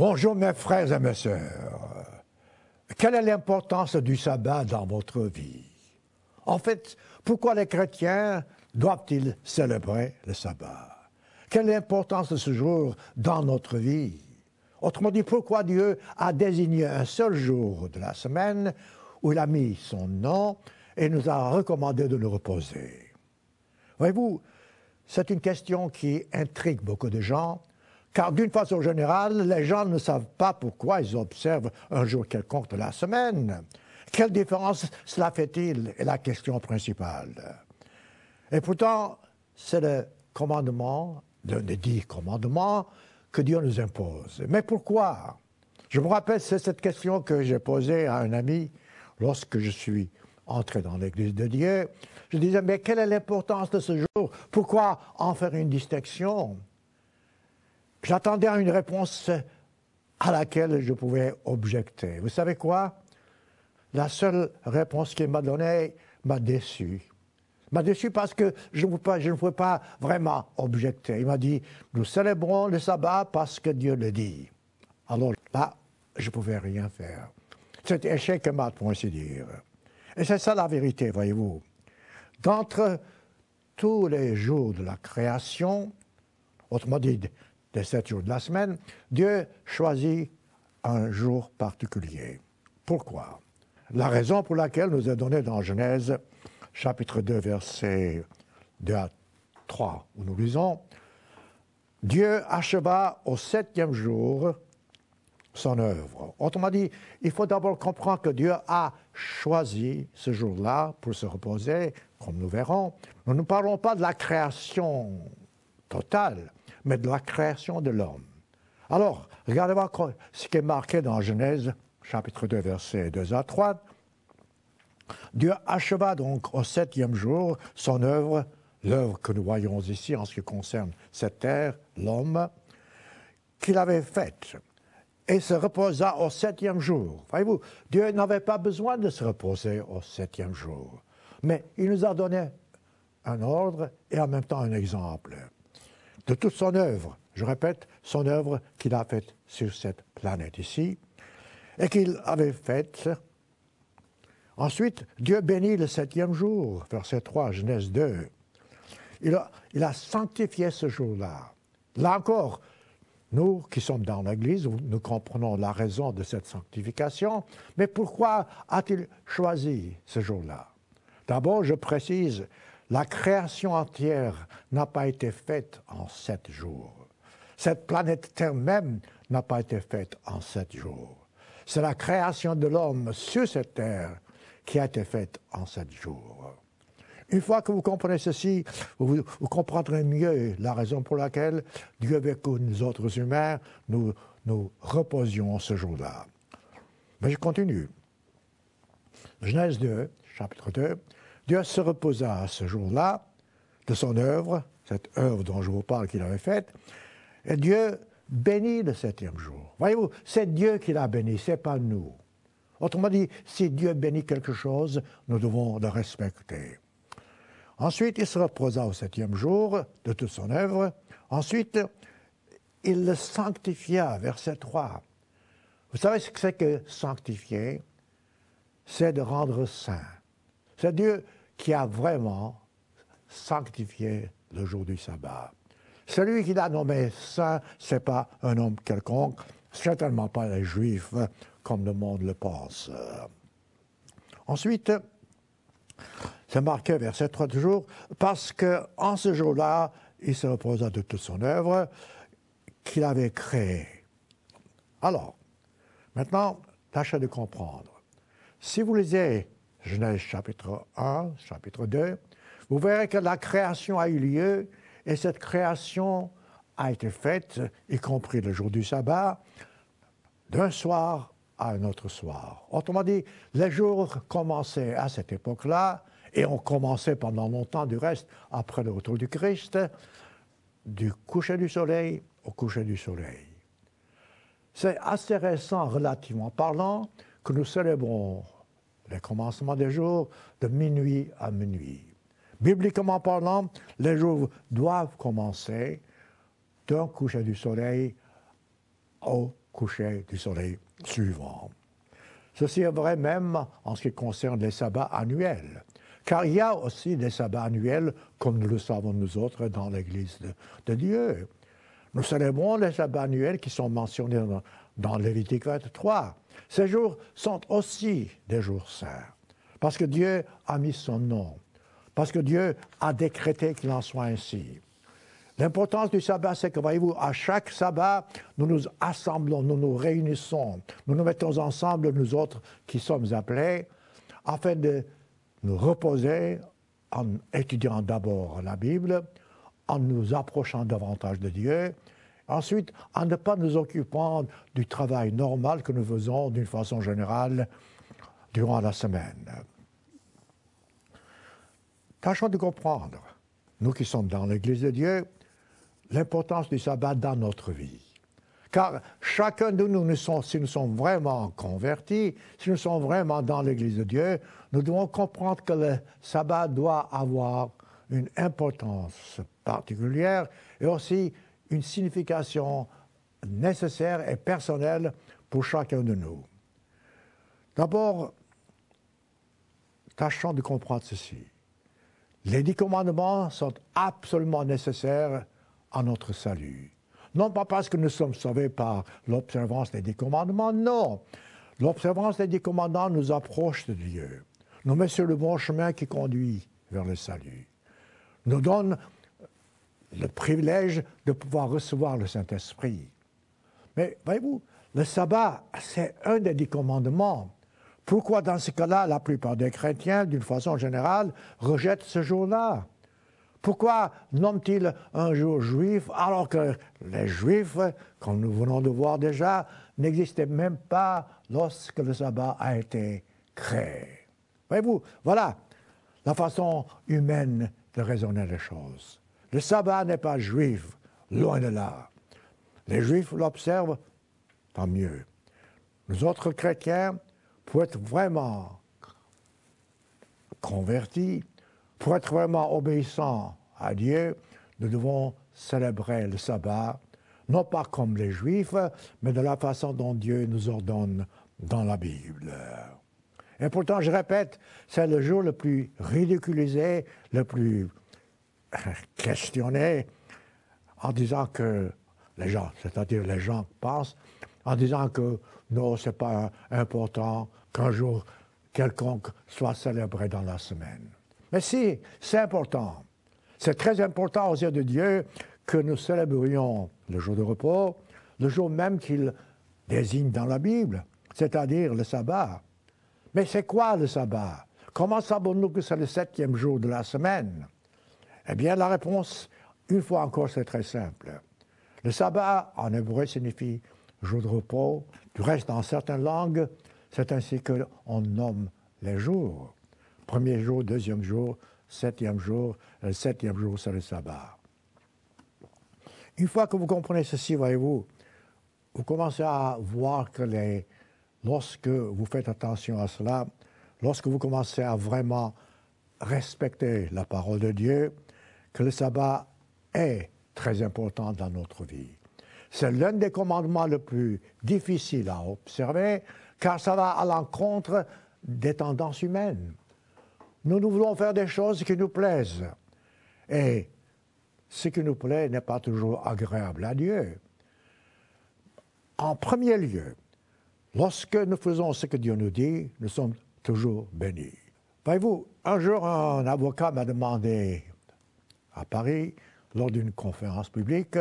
Bonjour mes frères et mes sœurs. Quelle est l'importance du sabbat dans votre vie En fait, pourquoi les chrétiens doivent-ils célébrer le sabbat Quelle est l'importance de ce jour dans notre vie Autrement dit, pourquoi Dieu a désigné un seul jour de la semaine où il a mis son nom et nous a recommandé de nous reposer Voyez-vous, c'est une question qui intrigue beaucoup de gens car d'une façon générale, les gens ne savent pas pourquoi ils observent un jour quelconque de la semaine. Quelle différence cela fait-il est la question principale. Et pourtant, c'est le commandement, l'un des dix commandements, que Dieu nous impose. Mais pourquoi Je me rappelle, c'est cette question que j'ai posée à un ami lorsque je suis entré dans l'Église de Dieu. Je disais, mais quelle est l'importance de ce jour Pourquoi en faire une distinction J'attendais une réponse à laquelle je pouvais objecter. Vous savez quoi La seule réponse qu'il m'a donnée m'a déçu. M'a déçu parce que je ne, pouvais pas vraiment objecter. Il m'a dit Nous célébrons le sabbat parce que Dieu le dit. Alors là, je ne pouvais rien faire. C'était échec que ma pour ainsi dire. Et c'est ça la vérité, voyez-vous. D'entre tous les jours de la création, autrement dit, des sept jours de la semaine, Dieu choisit un jour particulier. Pourquoi La raison pour laquelle nous est donnée dans Genèse chapitre 2 verset 2 à 3, où nous lisons, Dieu acheva au septième jour son œuvre. Autrement dit, il faut d'abord comprendre que Dieu a choisi ce jour-là pour se reposer, comme nous verrons. Nous ne parlons pas de la création totale, mais de la création de l'homme. Alors, regardez voir ce qui est marqué dans Genèse, chapitre 2, verset 2 à 3. Dieu acheva donc au septième jour son œuvre, l'œuvre que nous voyons ici en ce qui concerne cette terre, l'homme, qu'il avait faite, et se reposa au septième jour. Voyez-vous, Dieu n'avait pas besoin de se reposer au septième jour, mais il nous a donné un ordre et en même temps un exemple de toute son œuvre, je répète, son œuvre qu'il a faite sur cette planète ici, et qu'il avait faite. Ensuite, Dieu bénit le septième jour, verset 3, Genèse 2. Il a, il a sanctifié ce jour-là. Là encore, nous qui sommes dans l'Église, nous comprenons la raison de cette sanctification, mais pourquoi a-t-il choisi ce jour-là D'abord, je précise la création entière n'a pas été faite en sept jours. Cette planète Terre même n'a pas été faite en sept jours. C'est la création de l'homme sur cette Terre qui a été faite en sept jours. Une fois que vous comprenez ceci, vous, comprendrez mieux la raison pour laquelle Dieu avec nous autres humains, nous nous reposions ce jour-là. Mais je continue. Genèse 2, chapitre 2, Dieu se reposa à ce jour-là de son œuvre, cette œuvre dont je vous parle qu'il avait faite, et Dieu bénit le septième jour. Voyez-vous, c'est Dieu qui l'a béni, c'est pas nous. Autrement dit, si Dieu bénit quelque chose, nous devons le respecter. Ensuite, il se reposa au septième jour de toute son œuvre. Ensuite, il le sanctifia, verset 3. Vous savez ce que c'est que sanctifier C'est de rendre saint. C'est Dieu qui a vraiment sanctifié le jour du sabbat. Celui qui l'a nommé saint, ce n'est pas un homme quelconque, certainement pas les juifs comme le monde le pense. Ensuite, c'est marqué verset trois jours parce que en ce jour-là, il se reposa de toute son œuvre qu'il avait créée. Alors, maintenant, tâchez de comprendre. Si vous lisez Genèse chapitre 1, chapitre 2, vous verrez que la création a eu lieu et cette création a été faite, y compris le jour du sabbat, d'un soir à un autre soir. Autrement dit, les jours commençaient à cette époque-là, et ont commencé pendant longtemps, du reste, après le retour du Christ, du coucher du soleil au coucher du soleil. C'est assez récent, relativement parlant, que nous célébrons les commencements des jours, de minuit à minuit. Bibliquement parlant, les jours doivent commencer d'un coucher du soleil au coucher du soleil suivant. Ceci est vrai même en ce qui concerne les sabbats annuels, car il y a aussi des sabbats annuels, comme nous le savons nous autres dans l'Église de, Dieu. Nous célébrons les sabbats annuels qui sont mentionnés dans, dans Lévitique 23. Ces jours sont aussi des jours saints, parce que Dieu a mis son nom, parce que Dieu a décrété qu'il en soit ainsi. L'importance du sabbat, c'est que, voyez-vous, à chaque sabbat, nous nous assemblons, nous nous réunissons, nous nous mettons ensemble, nous autres qui sommes appelés, afin de nous reposer en étudiant d'abord la Bible, en nous approchant davantage de Dieu, Ensuite, en ne pas nous occupant du travail normal que nous faisons d'une façon générale durant la semaine. Tâchons de comprendre, nous qui sommes dans l'Église de Dieu, l'importance du sabbat dans notre vie. Car chacun de nous, si nous sommes vraiment convertis, si nous sommes vraiment dans l'Église de Dieu, nous devons comprendre que le sabbat doit avoir une importance particulière et aussi une signification nécessaire et personnelle pour chacun de nous. D'abord, tâchons de comprendre ceci. Les dix commandements sont absolument nécessaires à notre salut. Non pas parce que nous sommes sauvés par l'observance des dix commandements, non. L'observance des dix commandements nous approche de Dieu, nous met sur le bon chemin qui conduit vers le salut, nous donne le privilège de pouvoir recevoir le Saint-Esprit. Mais voyez-vous, le sabbat, c'est un des dix commandements. Pourquoi dans ce cas-là, la plupart des chrétiens, d'une façon générale, rejettent ce jour-là Pourquoi nomment-ils un jour juif alors que les juifs, comme nous venons de voir déjà, n'existaient même pas lorsque le sabbat a été créé Voyez-vous, voilà la façon humaine de raisonner les choses. Le sabbat n'est pas juif, loin de là. Les juifs l'observent, tant mieux. Nous autres chrétiens, pour être vraiment convertis, pour être vraiment obéissants à Dieu, nous devons célébrer le sabbat, non pas comme les juifs, mais de la façon dont Dieu nous ordonne dans la Bible. Et pourtant, je répète, c'est le jour le plus ridiculisé, le plus questionner en disant que les gens, c'est-à-dire les gens pensent, en disant que non, c'est pas important qu'un jour quelconque soit célébré dans la semaine. Mais si, c'est important. C'est très important aux yeux de Dieu que nous célébrions le jour de repos, le jour même qu'il désigne dans la Bible, c'est-à-dire le sabbat. Mais c'est quoi le sabbat Comment savons-nous que c'est le septième jour de la semaine eh bien, la réponse, une fois encore, c'est très simple. Le sabbat, en hébreu, signifie jour de repos. Du reste, dans certaines langues, c'est ainsi que qu'on nomme les jours. Premier jour, deuxième jour, septième jour. Le septième jour, c'est le sabbat. Une fois que vous comprenez ceci, voyez-vous, vous commencez à voir que lorsque vous faites attention à cela, lorsque vous commencez à vraiment respecter la parole de Dieu, que le sabbat est très important dans notre vie. C'est l'un des commandements les plus difficiles à observer, car ça va à l'encontre des tendances humaines. Nous, nous voulons faire des choses qui nous plaisent. Et ce qui nous plaît n'est pas toujours agréable à Dieu. En premier lieu, lorsque nous faisons ce que Dieu nous dit, nous sommes toujours bénis. Voyez-vous, un jour, un avocat m'a demandé à Paris, lors d'une conférence publique,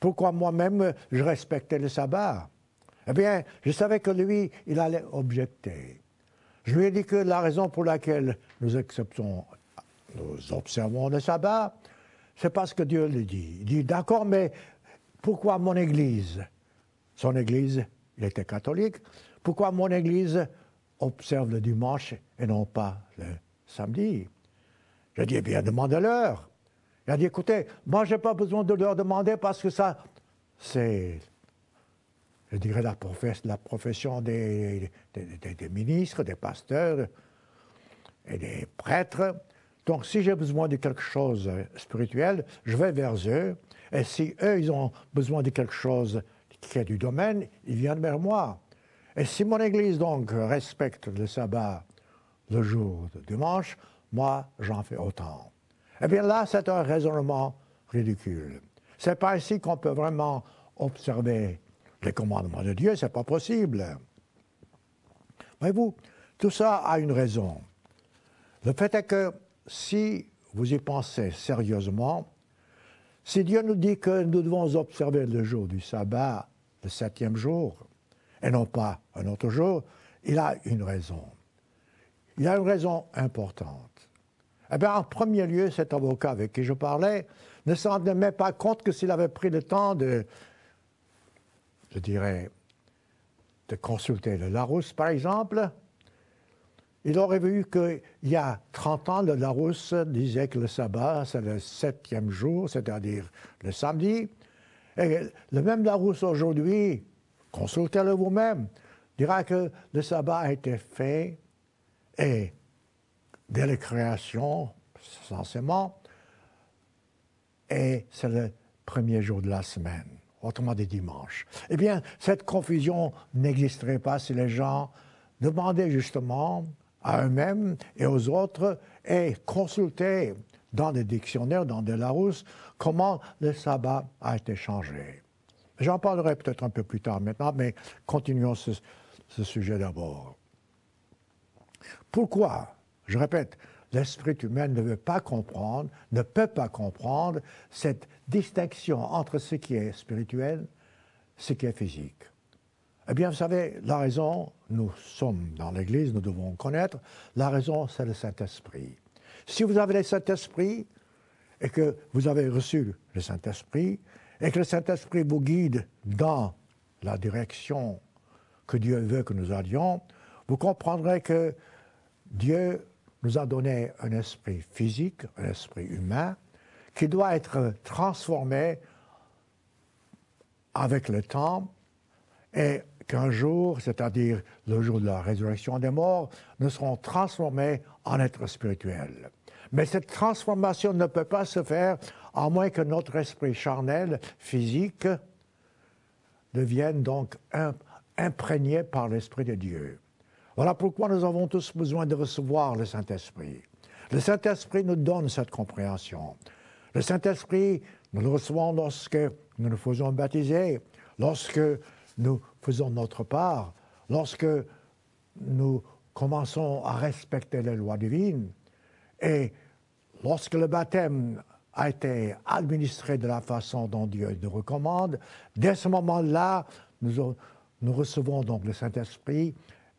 pourquoi moi-même je respectais le sabbat. Eh bien, je savais que lui, il allait objecter. Je lui ai dit que la raison pour laquelle nous, acceptons, observons le sabbat, c'est parce que Dieu le dit. Il dit, d'accord, mais pourquoi mon Église Son Église, il était catholique. Pourquoi mon Église observe le dimanche et non pas le samedi Je dit, eh bien, demandez leur il a dit, écoutez, moi, je n'ai pas besoin de leur demander parce que ça, c'est, je dirais, la, profession des, ministres, des pasteurs et des prêtres. Donc, si j'ai besoin de quelque chose spirituel, je vais vers eux. Et si eux, ils ont besoin de quelque chose qui est du domaine, ils viennent vers moi. Et si mon Église, donc, respecte le sabbat le jour du dimanche, moi, j'en fais autant. Eh bien là, c'est un raisonnement ridicule. C'est pas ainsi qu'on peut vraiment observer les commandements de Dieu, c'est pas possible. Voyez-vous, tout ça a une raison. Le fait est que si vous y pensez sérieusement, si Dieu nous dit que nous devons observer le jour du sabbat, le septième jour, et non pas un autre jour, il a une raison. Il a une raison importante. Eh bien, en premier lieu, cet avocat avec qui je parlais ne s'en rendait même pas compte que s'il avait pris le temps de, je dirais, de consulter le Larousse, par exemple, il aurait vu qu'il y a 30 ans, le Larousse disait que le sabbat, c'est le septième jour, c'est-à-dire le samedi. Et le même Larousse aujourd'hui, consultez-le vous-même, dira que le sabbat a été fait et dès la création, censément, et c'est le premier jour de la semaine, autrement des dimanches. Eh bien, cette confusion n'existerait pas si les gens demandaient justement à eux-mêmes et aux autres et consultaient dans des dictionnaires, dans des Larousse, comment le sabbat a été changé. J'en parlerai peut-être un peu plus tard maintenant, mais continuons ce sujet d'abord. Pourquoi je répète, l'esprit humain ne veut pas comprendre, ne peut pas comprendre cette distinction entre ce qui est spirituel, ce qui est physique. Eh bien, vous savez, la raison, nous sommes dans l'Église, nous devons connaître, la raison, c'est le Saint-Esprit. Si vous avez le Saint-Esprit et que vous avez reçu le Saint-Esprit et que le Saint-Esprit vous guide dans la direction que Dieu veut que nous allions, vous comprendrez que Dieu nous a donné un esprit physique, un esprit humain, qui doit être transformé avec le temps et qu'un jour, c'est-à-dire le jour de la résurrection des morts, nous serons transformés en êtres spirituels. Mais cette transformation ne peut pas se faire à moins que notre esprit charnel, physique, devienne donc imprégné par l'Esprit de Dieu. Voilà pourquoi nous avons tous besoin de recevoir le Saint-Esprit. Le Saint-Esprit nous donne cette compréhension. Le Saint-Esprit, nous le recevons lorsque nous nous faisons baptiser, lorsque nous faisons notre part, lorsque nous commençons à respecter les lois divines, et lorsque le baptême a été administré de la façon dont Dieu nous recommande, dès ce moment-là, nous, nous recevons donc le Saint-Esprit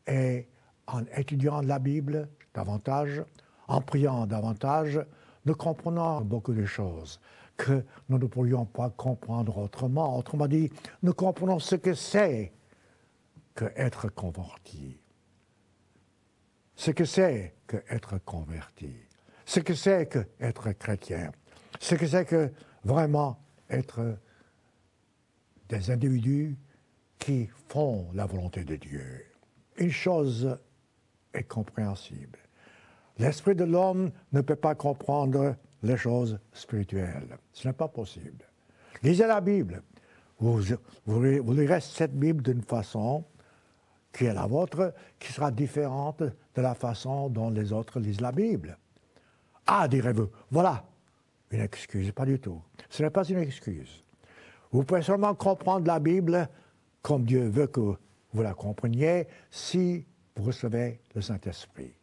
et en étudiant la Bible davantage, en priant davantage, nous comprenons beaucoup de choses que nous ne pourrions pas comprendre autrement. Autrement dit, nous comprenons ce que c'est que être converti. Ce que c'est que être converti. Ce que c'est que être chrétien. Ce que c'est que vraiment être des individus qui font la volonté de Dieu une chose est compréhensible. L'esprit de l'homme ne peut pas comprendre les choses spirituelles. Ce n'est pas possible. Lisez la Bible. Vous, lirez cette Bible d'une façon qui est la vôtre, qui sera différente de la façon dont les autres lisent la Bible. Ah, direz-vous, voilà une excuse, pas du tout. Ce n'est pas une excuse. Vous pouvez seulement comprendre la Bible comme Dieu veut que vous la compreniez si vous recevez le Saint-Esprit.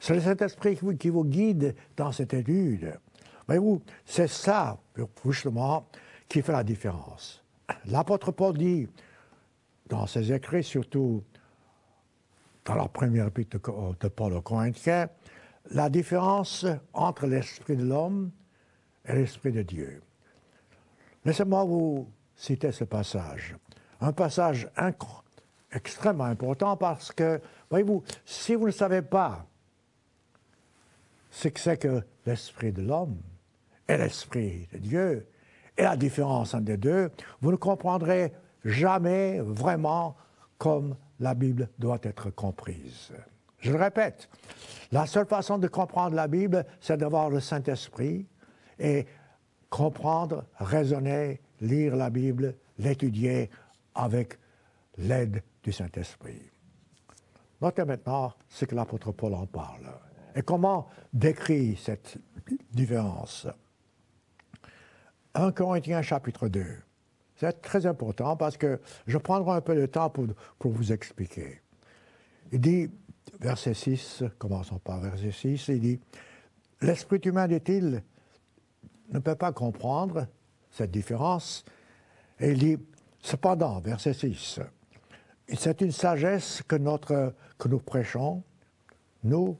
C'est le Saint-Esprit qui, vous, guide dans cette étude. Voyez-vous, c'est ça, justement, qui fait la différence. L'apôtre Paul dit, dans ses écrits, surtout dans la première épître de Paul aux Corinthiens, la différence entre l'esprit de l'homme et l'esprit de Dieu. Laissez-moi vous citer ce passage. Un passage incroyable, extrêmement important parce que, voyez-vous, si vous ne savez pas ce que c'est que l'esprit de l'homme et l'esprit de Dieu, et la différence entre les deux, vous ne comprendrez jamais vraiment comme la Bible doit être comprise. Je le répète, la seule façon de comprendre la Bible, c'est d'avoir le Saint-Esprit et comprendre, raisonner, lire la Bible, l'étudier avec l'aide du Saint-Esprit. Notez maintenant ce que l'apôtre Paul en parle et comment décrit cette différence. 1 Corinthiens chapitre 2. C'est très important parce que je prendrai un peu de temps pour, pour vous expliquer. Il dit, verset 6, commençons par verset 6, il dit, l'esprit humain, dit-il, ne peut pas comprendre cette différence. Et il dit, cependant, verset 6, c'est une sagesse que, nous prêchons, nous,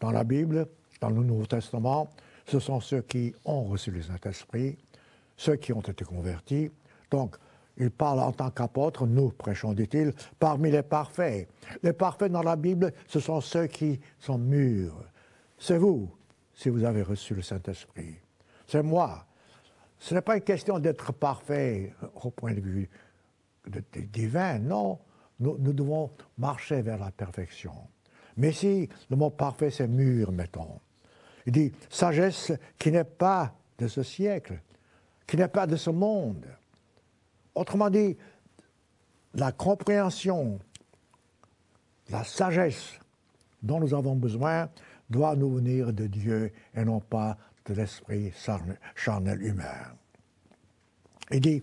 dans la Bible, dans le Nouveau Testament, ce sont ceux qui ont reçu le Saint-Esprit, ceux qui ont été convertis. Donc, il parle en tant qu'apôtre, nous prêchons, dit-il, parmi les parfaits. Les parfaits dans la Bible, ce sont ceux qui sont mûrs. C'est vous, si vous avez reçu le Saint-Esprit. C'est moi. Ce n'est pas une question d'être parfait au point de vue de, divin, non nous, devons marcher vers la perfection. Mais si le mot parfait, c'est mûr, mettons. Il dit sagesse qui n'est pas de ce siècle, qui n'est pas de ce monde. Autrement dit, la compréhension, la sagesse dont nous avons besoin doit nous venir de Dieu et non pas de l'esprit charnel humain. Il dit,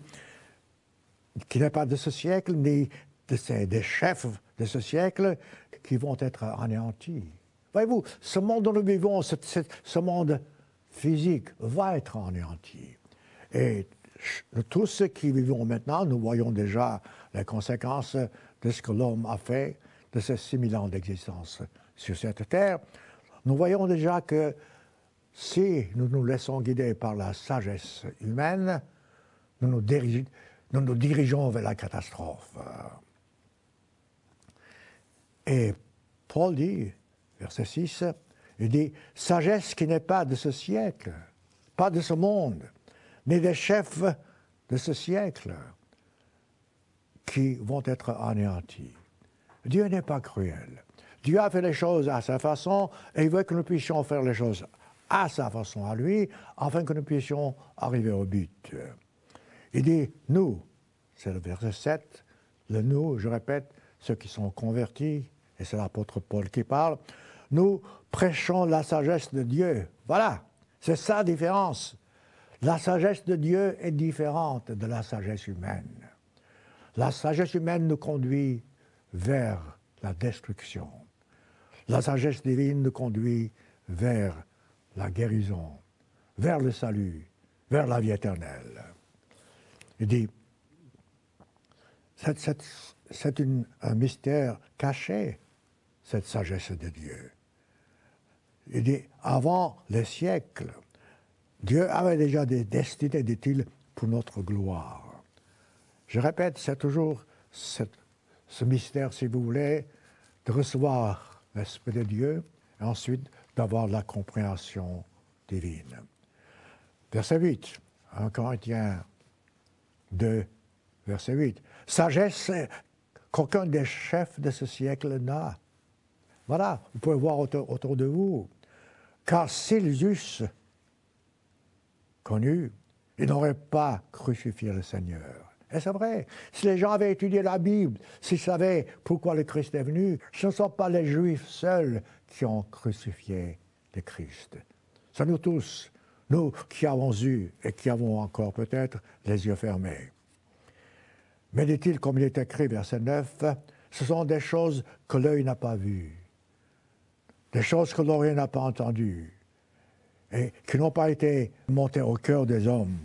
qui n'est pas de ce siècle, ni des chefs de ce siècle qui vont être anéantis. Voyez-vous, ce monde dont nous vivons, ce, monde physique va être anéanti. Et tous ceux qui vivons maintenant, nous voyons déjà les conséquences de ce que l'homme a fait de ces 6000 ans d'existence sur cette terre. Nous voyons déjà que si nous nous laissons guider par la sagesse humaine, nous nous dirigeons vers la catastrophe. Et Paul dit, verset 6, il dit, sagesse qui n'est pas de ce siècle, pas de ce monde, mais des chefs de ce siècle qui vont être anéantis. Dieu n'est pas cruel. Dieu a fait les choses à sa façon et il veut que nous puissions faire les choses à sa façon, à lui, afin que nous puissions arriver au but. Il dit, nous, c'est le verset 7, le nous, je répète, ceux qui sont convertis, et c'est l'apôtre Paul qui parle, nous prêchons la sagesse de Dieu. Voilà, c'est ça la différence. La sagesse de Dieu est différente de la sagesse humaine. La sagesse humaine nous conduit vers la destruction. La sagesse divine nous conduit vers la guérison, vers le salut, vers la vie éternelle. Il dit, c'est un mystère caché cette sagesse de Dieu. Il dit, avant les siècles, Dieu avait déjà des destinées, dit-il, pour notre gloire. Je répète, c'est toujours cette, ce mystère, si vous voulez, de recevoir l'Esprit de Dieu et ensuite d'avoir la compréhension divine. Verset 8, 1 Corinthiens 2, verset 8. Sagesse qu'aucun des chefs de ce siècle n'a voilà, vous pouvez voir autour, de vous. Car s'ils eussent connu, ils n'auraient pas crucifié le Seigneur. Et c'est vrai, si les gens avaient étudié la Bible, s'ils savaient pourquoi le Christ est venu, ce ne sont pas les Juifs seuls qui ont crucifié le Christ. C'est nous tous, nous qui avons eu et qui avons encore peut-être les yeux fermés. Mais dit-il, comme il est écrit, verset 9, ce sont des choses que l'œil n'a pas vues, des choses que Lorient n'a pas entendues et qui n'ont pas été montées au cœur des hommes,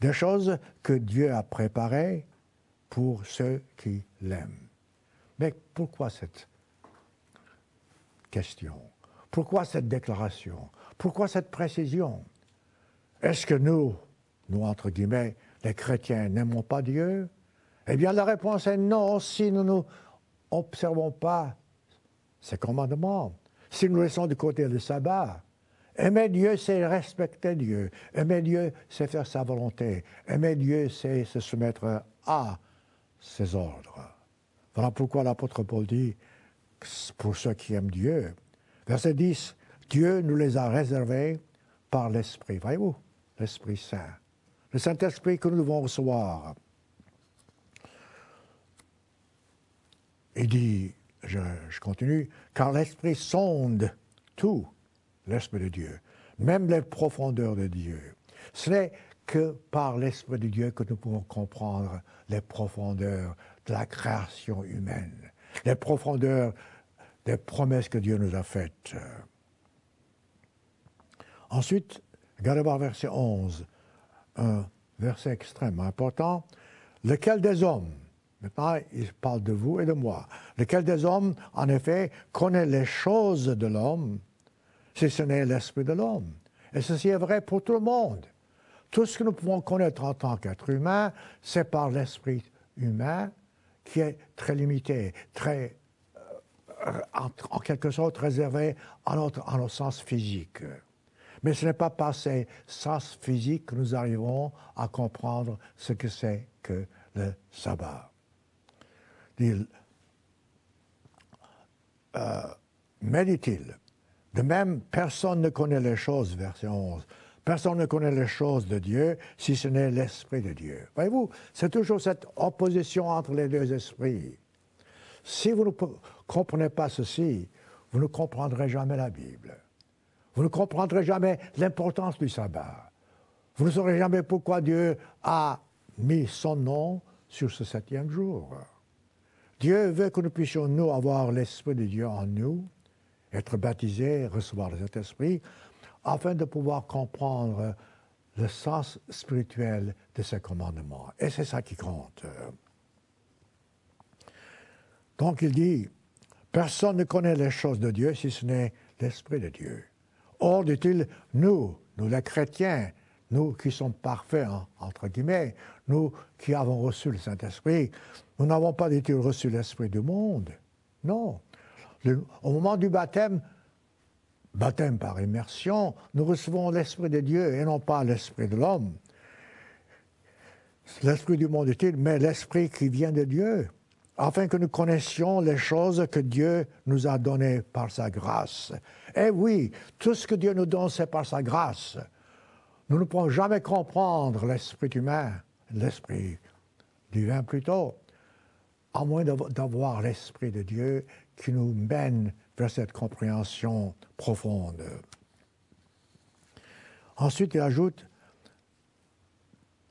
des choses que Dieu a préparées pour ceux qui l'aiment. Mais pourquoi cette question Pourquoi cette déclaration Pourquoi cette précision Est-ce que nous, nous entre guillemets, les chrétiens, n'aimons pas Dieu Eh bien la réponse est non si nous ne observons pas ces commandements. Si nous laissons du côté le sabbat, aimer Dieu, c'est respecter Dieu. Aimer Dieu, c'est faire sa volonté. Aimer Dieu, c'est se soumettre à ses ordres. Voilà pourquoi l'apôtre Paul dit, pour ceux qui aiment Dieu, verset 10, Dieu nous les a réservés par l'Esprit. Voyez-vous, l'Esprit Saint. Le Saint-Esprit que nous devons recevoir. Il dit, je, continue, car l'Esprit sonde tout, l'Esprit de Dieu, même les profondeurs de Dieu. Ce n'est que par l'Esprit de Dieu que nous pouvons comprendre les profondeurs de la création humaine, les profondeurs des promesses que Dieu nous a faites. Ensuite, regardez verset 11, un verset extrêmement important. Lequel des hommes mais il parle de vous et de moi. Lequel des hommes, en effet, connaît les choses de l'homme, si ce n'est l'esprit de l'homme. Et ceci est vrai pour tout le monde. Tout ce que nous pouvons connaître en tant qu'être humain, c'est par l'esprit humain qui est très limité, très, euh, en, quelque sorte réservé à, notre, à nos sens physiques. Mais ce n'est pas par ces sens physiques que nous arrivons à comprendre ce que c'est que le sabbat mais dit-il, uh, de même, personne ne connaît les choses, verset 11. Personne ne connaît les choses de Dieu si ce n'est l'Esprit de Dieu. Voyez-vous, c'est toujours cette opposition entre les deux esprits. Si vous ne comprenez pas ceci, vous ne comprendrez jamais la Bible. Vous ne comprendrez jamais l'importance du sabbat. Vous ne saurez jamais pourquoi Dieu a mis son nom sur ce septième jour. Dieu veut que nous puissions, nous, avoir l'Esprit de Dieu en nous, être baptisés, recevoir le Saint-Esprit, afin de pouvoir comprendre le sens spirituel de ce commandements. Et c'est ça qui compte. Donc il dit, personne ne connaît les choses de Dieu si ce n'est l'Esprit de Dieu. Or, dit-il, nous, nous les chrétiens, nous qui sommes parfaits, hein, entre guillemets, nous qui avons reçu le Saint-Esprit, nous n'avons pas dit il l'Esprit du monde. Non. au moment du baptême, baptême par immersion, nous recevons l'Esprit de Dieu et non pas l'Esprit de l'homme. L'Esprit du monde est-il, mais l'Esprit qui vient de Dieu, afin que nous connaissions les choses que Dieu nous a données par sa grâce. Eh oui, tout ce que Dieu nous donne, c'est par sa grâce. Nous ne pouvons jamais comprendre l'Esprit humain, l'Esprit divin plutôt à moins d'avoir l'Esprit de Dieu qui nous mène vers cette compréhension profonde. Ensuite, il ajoute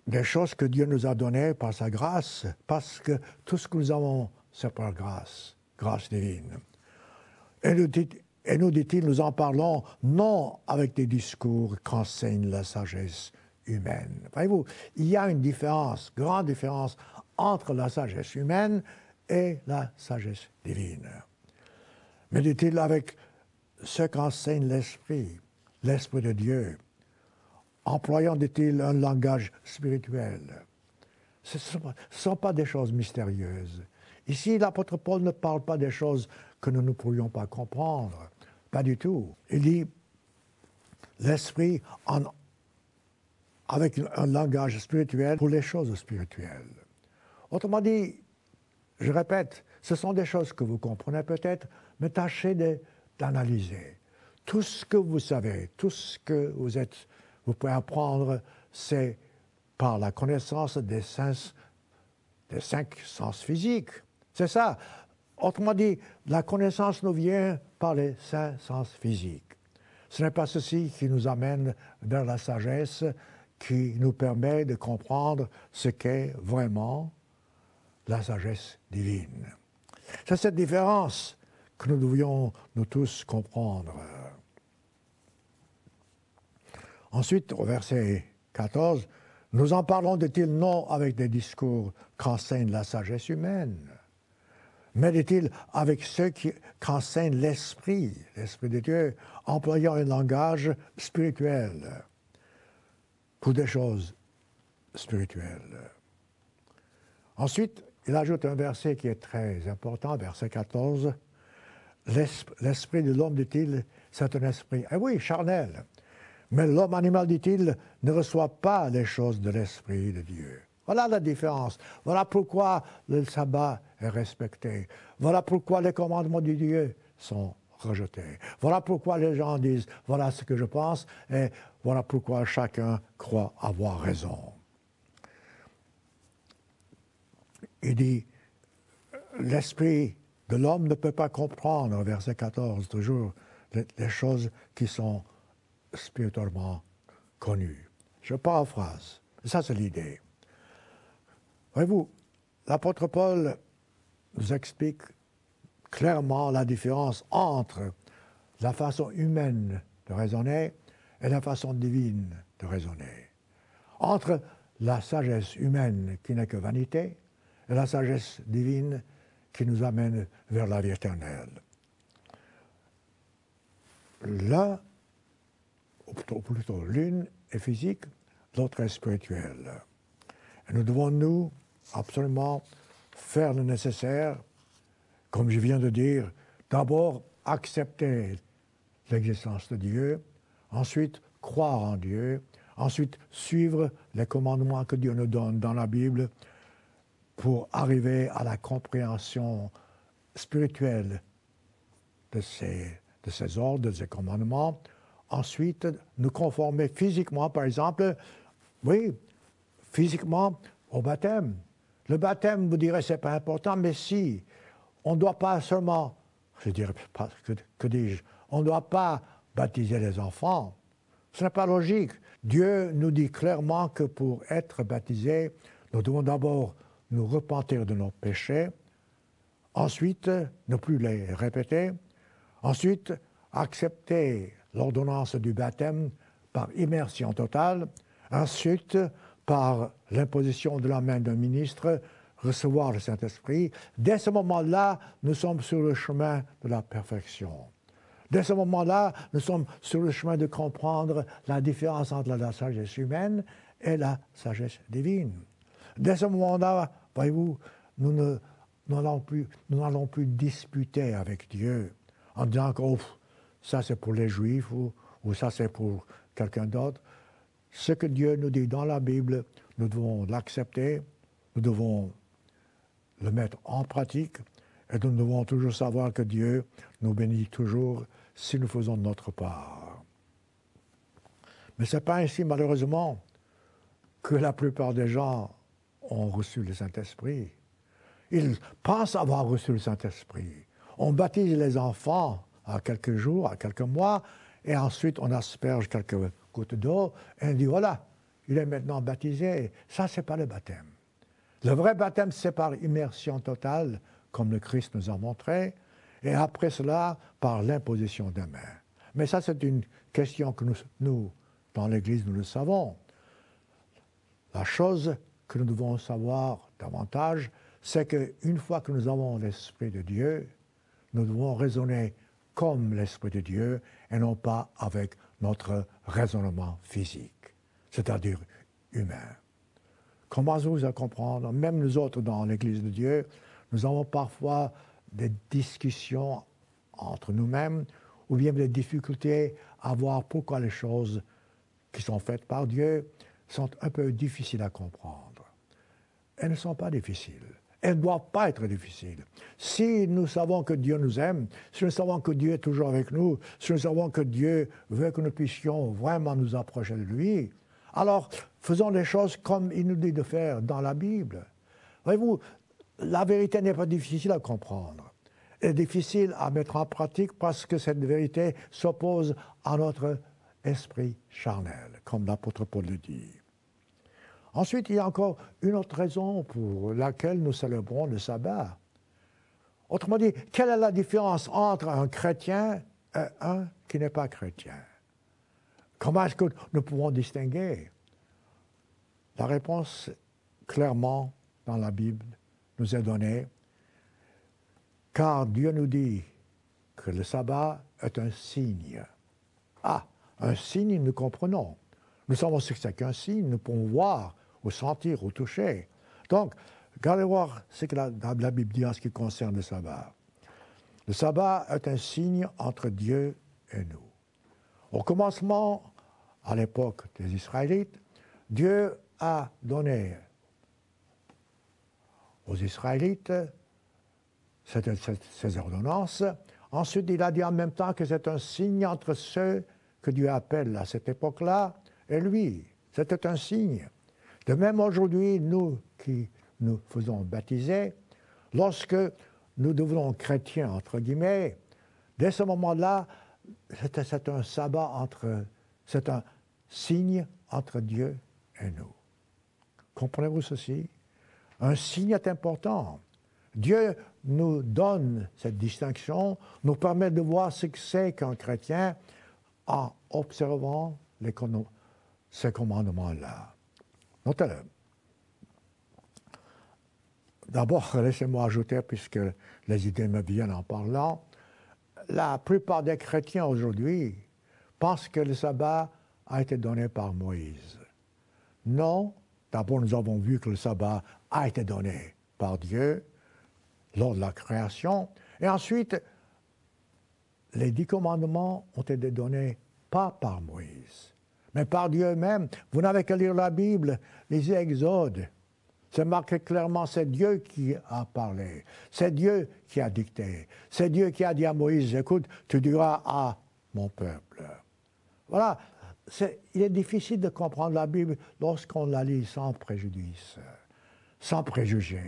des choses que Dieu nous a données par sa grâce, parce que tout ce que nous avons, c'est par grâce, grâce divine. Et nous dit-il, nous, dit nous en parlons non avec des discours qu'enseigne la sagesse humaine. Voyez-vous, il y a une différence, grande différence, entre la sagesse humaine et la sagesse divine. Mais dit-il avec ce qu'enseigne l'Esprit, l'Esprit de Dieu, employant, dit-il, un langage spirituel. Ce ne sont pas des choses mystérieuses. Ici, l'apôtre Paul ne parle pas des choses que nous ne pourrions pas comprendre. Pas du tout. Il dit, l'esprit avec un langage spirituel pour les choses spirituelles. Autrement dit, je répète, ce sont des choses que vous comprenez peut-être, mais tâchez d'analyser. Tout ce que vous savez, tout ce que vous êtes, vous pouvez apprendre, c'est par la connaissance des des cinq sens physiques. C'est ça. Autrement dit, la connaissance nous vient par les cinq sens physiques. Ce n'est pas ceci qui nous amène vers la sagesse, qui nous permet de comprendre ce qu'est vraiment la sagesse divine. C'est cette différence que nous devions nous tous comprendre. Ensuite, au verset 14, nous en parlons, dit-il, non avec des discours qu'enseigne la sagesse humaine, mais, dit-il, avec ceux qu'enseigne l'Esprit, l'Esprit de Dieu, employant un langage spirituel pour des choses spirituelles. Ensuite, il ajoute un verset qui est très important, verset 14. L'esprit de l'homme, dit-il, c'est un esprit. Eh oui, charnel. Mais l'homme animal, dit-il, ne reçoit pas les choses de l'esprit de Dieu. Voilà la différence. Voilà pourquoi le sabbat est respecté. Voilà pourquoi les commandements de Dieu sont rejetés. Voilà pourquoi les gens disent voilà ce que je pense et voilà pourquoi chacun croit avoir raison. Il dit L'esprit de l'homme ne peut pas comprendre, verset 14, toujours, les, choses qui sont spirituellement connues. Je en phrase, Ça, c'est l'idée. Voyez-vous, l'apôtre Paul nous explique clairement la différence entre la façon humaine de raisonner et la façon divine de raisonner. Entre la sagesse humaine qui n'est que vanité la sagesse divine qui nous amène vers la vie éternelle. L'un, ou plutôt l'une, est physique, l'autre est spirituelle. Et nous devons, nous, absolument faire le nécessaire, comme je viens de dire, d'abord accepter l'existence de Dieu, ensuite croire en Dieu, ensuite suivre les commandements que Dieu nous donne dans la Bible, pour arriver à la compréhension spirituelle de ces, de ces ordres, de ces commandements. Ensuite, nous conformer physiquement, par exemple, oui, physiquement au baptême. Le baptême, vous direz, c'est pas important, mais si, on ne doit pas seulement, je dirais, que, que dis-je, on ne doit pas baptiser les enfants. Ce n'est pas logique. Dieu nous dit clairement que pour être baptisé, nous devons d'abord nous repentir de nos péchés, ensuite ne plus les répéter, ensuite accepter l'ordonnance du baptême par immersion totale, ensuite par l'imposition de la main d'un ministre, recevoir le Saint-Esprit. Dès ce moment-là, nous sommes sur le chemin de la perfection. Dès ce moment-là, nous sommes sur le chemin de comprendre la différence entre la sagesse humaine et la sagesse divine. Dès ce moment-là, Voyez-vous, nous n'allons plus, plus disputer avec Dieu en disant que ça c'est pour les Juifs ou, ou ça c'est pour quelqu'un d'autre. Ce que Dieu nous dit dans la Bible, nous devons l'accepter, nous devons le mettre en pratique et nous devons toujours savoir que Dieu nous bénit toujours si nous faisons notre part. Mais ce n'est pas ainsi malheureusement que la plupart des gens ont reçu le Saint-Esprit. Ils pensent avoir reçu le Saint-Esprit. On baptise les enfants à quelques jours, à quelques mois, et ensuite on asperge quelques gouttes d'eau, et on dit voilà, il est maintenant baptisé. Ça, c'est pas le baptême. Le vrai baptême, c'est par immersion totale, comme le Christ nous a montré, et après cela, par l'imposition des mains. Mais ça, c'est une question que nous, nous dans l'Église, nous le savons. La chose que nous devons savoir davantage, c'est qu'une fois que nous avons l'Esprit de Dieu, nous devons raisonner comme l'Esprit de Dieu et non pas avec notre raisonnement physique, c'est-à-dire humain. vous à comprendre, même nous autres dans l'Église de Dieu, nous avons parfois des discussions entre nous-mêmes ou bien des difficultés à voir pourquoi les choses qui sont faites par Dieu sont un peu difficiles à comprendre elles ne sont pas difficiles. Elles ne doivent pas être difficiles. Si nous savons que Dieu nous aime, si nous savons que Dieu est toujours avec nous, si nous savons que Dieu veut que nous puissions vraiment nous approcher de lui, alors faisons les choses comme il nous dit de faire dans la Bible. Voyez-vous, la vérité n'est pas difficile à comprendre. Elle est difficile à mettre en pratique parce que cette vérité s'oppose à notre esprit charnel, comme l'apôtre Paul le dit. Ensuite, il y a encore une autre raison pour laquelle nous célébrons le sabbat. Autrement dit, quelle est la différence entre un chrétien et un qui n'est pas chrétien Comment est-ce que nous pouvons distinguer La réponse, clairement, dans la Bible, nous est donnée, car Dieu nous dit que le sabbat est un signe. Ah, un signe, nous comprenons. Nous savons ce que c'est qu'un signe, nous pouvons voir au sentir, ou toucher. Donc, regardez voir ce que la, Bible dit en ce qui concerne le sabbat. Le sabbat est un signe entre Dieu et nous. Au commencement, à l'époque des Israélites, Dieu a donné aux Israélites ses ces ordonnances. Ensuite, il a dit en même temps que c'est un signe entre ceux que Dieu appelle à cette époque-là et lui. C'était un signe. De même aujourd'hui, nous qui nous faisons baptiser, lorsque nous devenons chrétiens, entre guillemets, dès ce moment-là, c'est un sabbat entre, c'est un signe entre Dieu et nous. Comprenez-vous ceci Un signe est important. Dieu nous donne cette distinction, nous permet de voir ce que c'est qu'un chrétien en observant ces commandements-là. Euh, d'abord, laissez-moi ajouter, puisque les idées me viennent en parlant, la plupart des chrétiens aujourd'hui pensent que le sabbat a été donné par Moïse. Non, d'abord nous avons vu que le sabbat a été donné par Dieu lors de la création, et ensuite, les dix commandements ont été donnés pas par Moïse, mais par Dieu même. Vous n'avez qu'à lire la Bible, lisez Exode. C'est marqué clairement, c'est Dieu qui a parlé, c'est Dieu qui a dicté, c'est Dieu qui a dit à Moïse, écoute, tu diras à mon peuple. Voilà, il est difficile de comprendre la Bible lorsqu'on la lit sans préjudice, sans préjugé.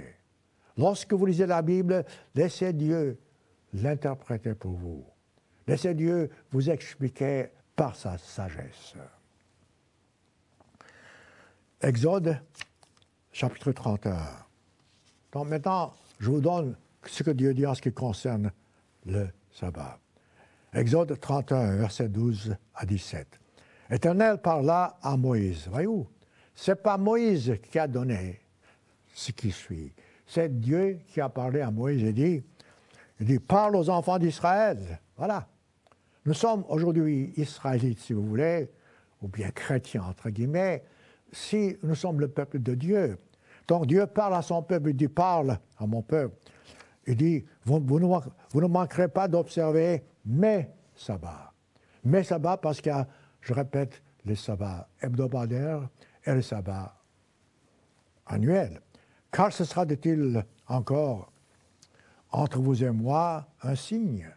Lorsque vous lisez la Bible, laissez Dieu l'interpréter pour vous. Laissez Dieu vous expliquer par sa sagesse. Exode, chapitre 31. Donc maintenant, je vous donne ce que Dieu dit en ce qui concerne le sabbat. Exode 31, verset 12 à 17. Éternel parla à Moïse. Voyez-vous, c'est pas Moïse qui a donné ce qui suit. C'est Dieu qui a parlé à Moïse et dit, dit, parle aux enfants d'Israël. Voilà. Nous sommes aujourd'hui israélites, si vous voulez, ou bien chrétiens, entre guillemets, si nous sommes le peuple de Dieu, donc Dieu parle à son peuple, il dit parle à mon peuple. Il dit, vous, ne, manquerez pas d'observer mes sabbats. Mes sabbats parce qu'il y a, je répète, les sabbats hebdomadaires et les sabbats annuels. Car ce sera, dit-il encore, entre vous et moi un signe,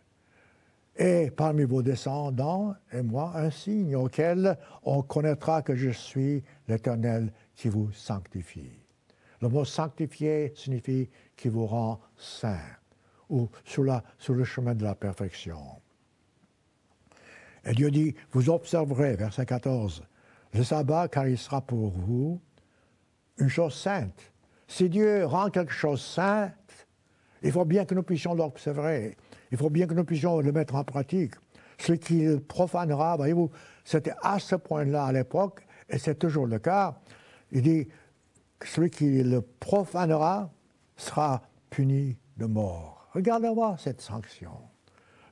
et parmi vos descendants et moi un signe auquel on connaîtra que je suis l'Éternel qui vous sanctifie. Le mot sanctifié signifie qui vous rend saint ou sur, la, le chemin de la perfection. Et Dieu dit, vous observerez, verset 14, le sabbat car il sera pour vous une chose sainte. Si Dieu rend quelque chose saint, il faut bien que nous puissions l'observer. Il faut bien que nous puissions le mettre en pratique. Celui qui profanera, voyez-vous, c'était à ce point-là à l'époque, et c'est toujours le cas. Il dit celui qui le profanera sera puni de mort. Regardez-moi cette sanction.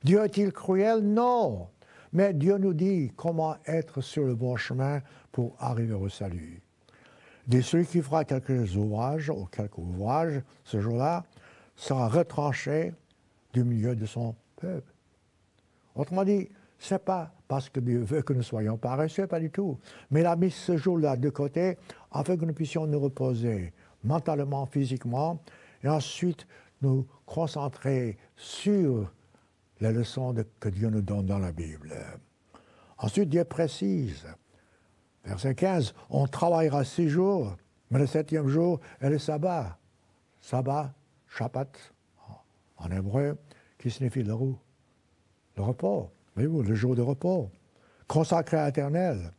Dieu est-il cruel Non. Mais Dieu nous dit comment être sur le bon chemin pour arriver au salut. De celui qui fera quelques ouvrages ou quelques ouvrages ce jour-là, sera retranché du milieu de son peuple. Autrement dit, ce n'est pas parce que Dieu veut que nous soyons paresseux, pas du tout. Mais il a mis ce jour-là de côté afin que nous puissions nous reposer mentalement, physiquement, et ensuite nous concentrer sur les leçons que Dieu nous donne dans la Bible. Ensuite, Dieu précise, verset 15, on travaillera six jours, mais le septième jour est le sabbat. Sabbat Shabbat en hébreu, qui signifie le le repos. le jour de repos. Consacré à l'Éternel.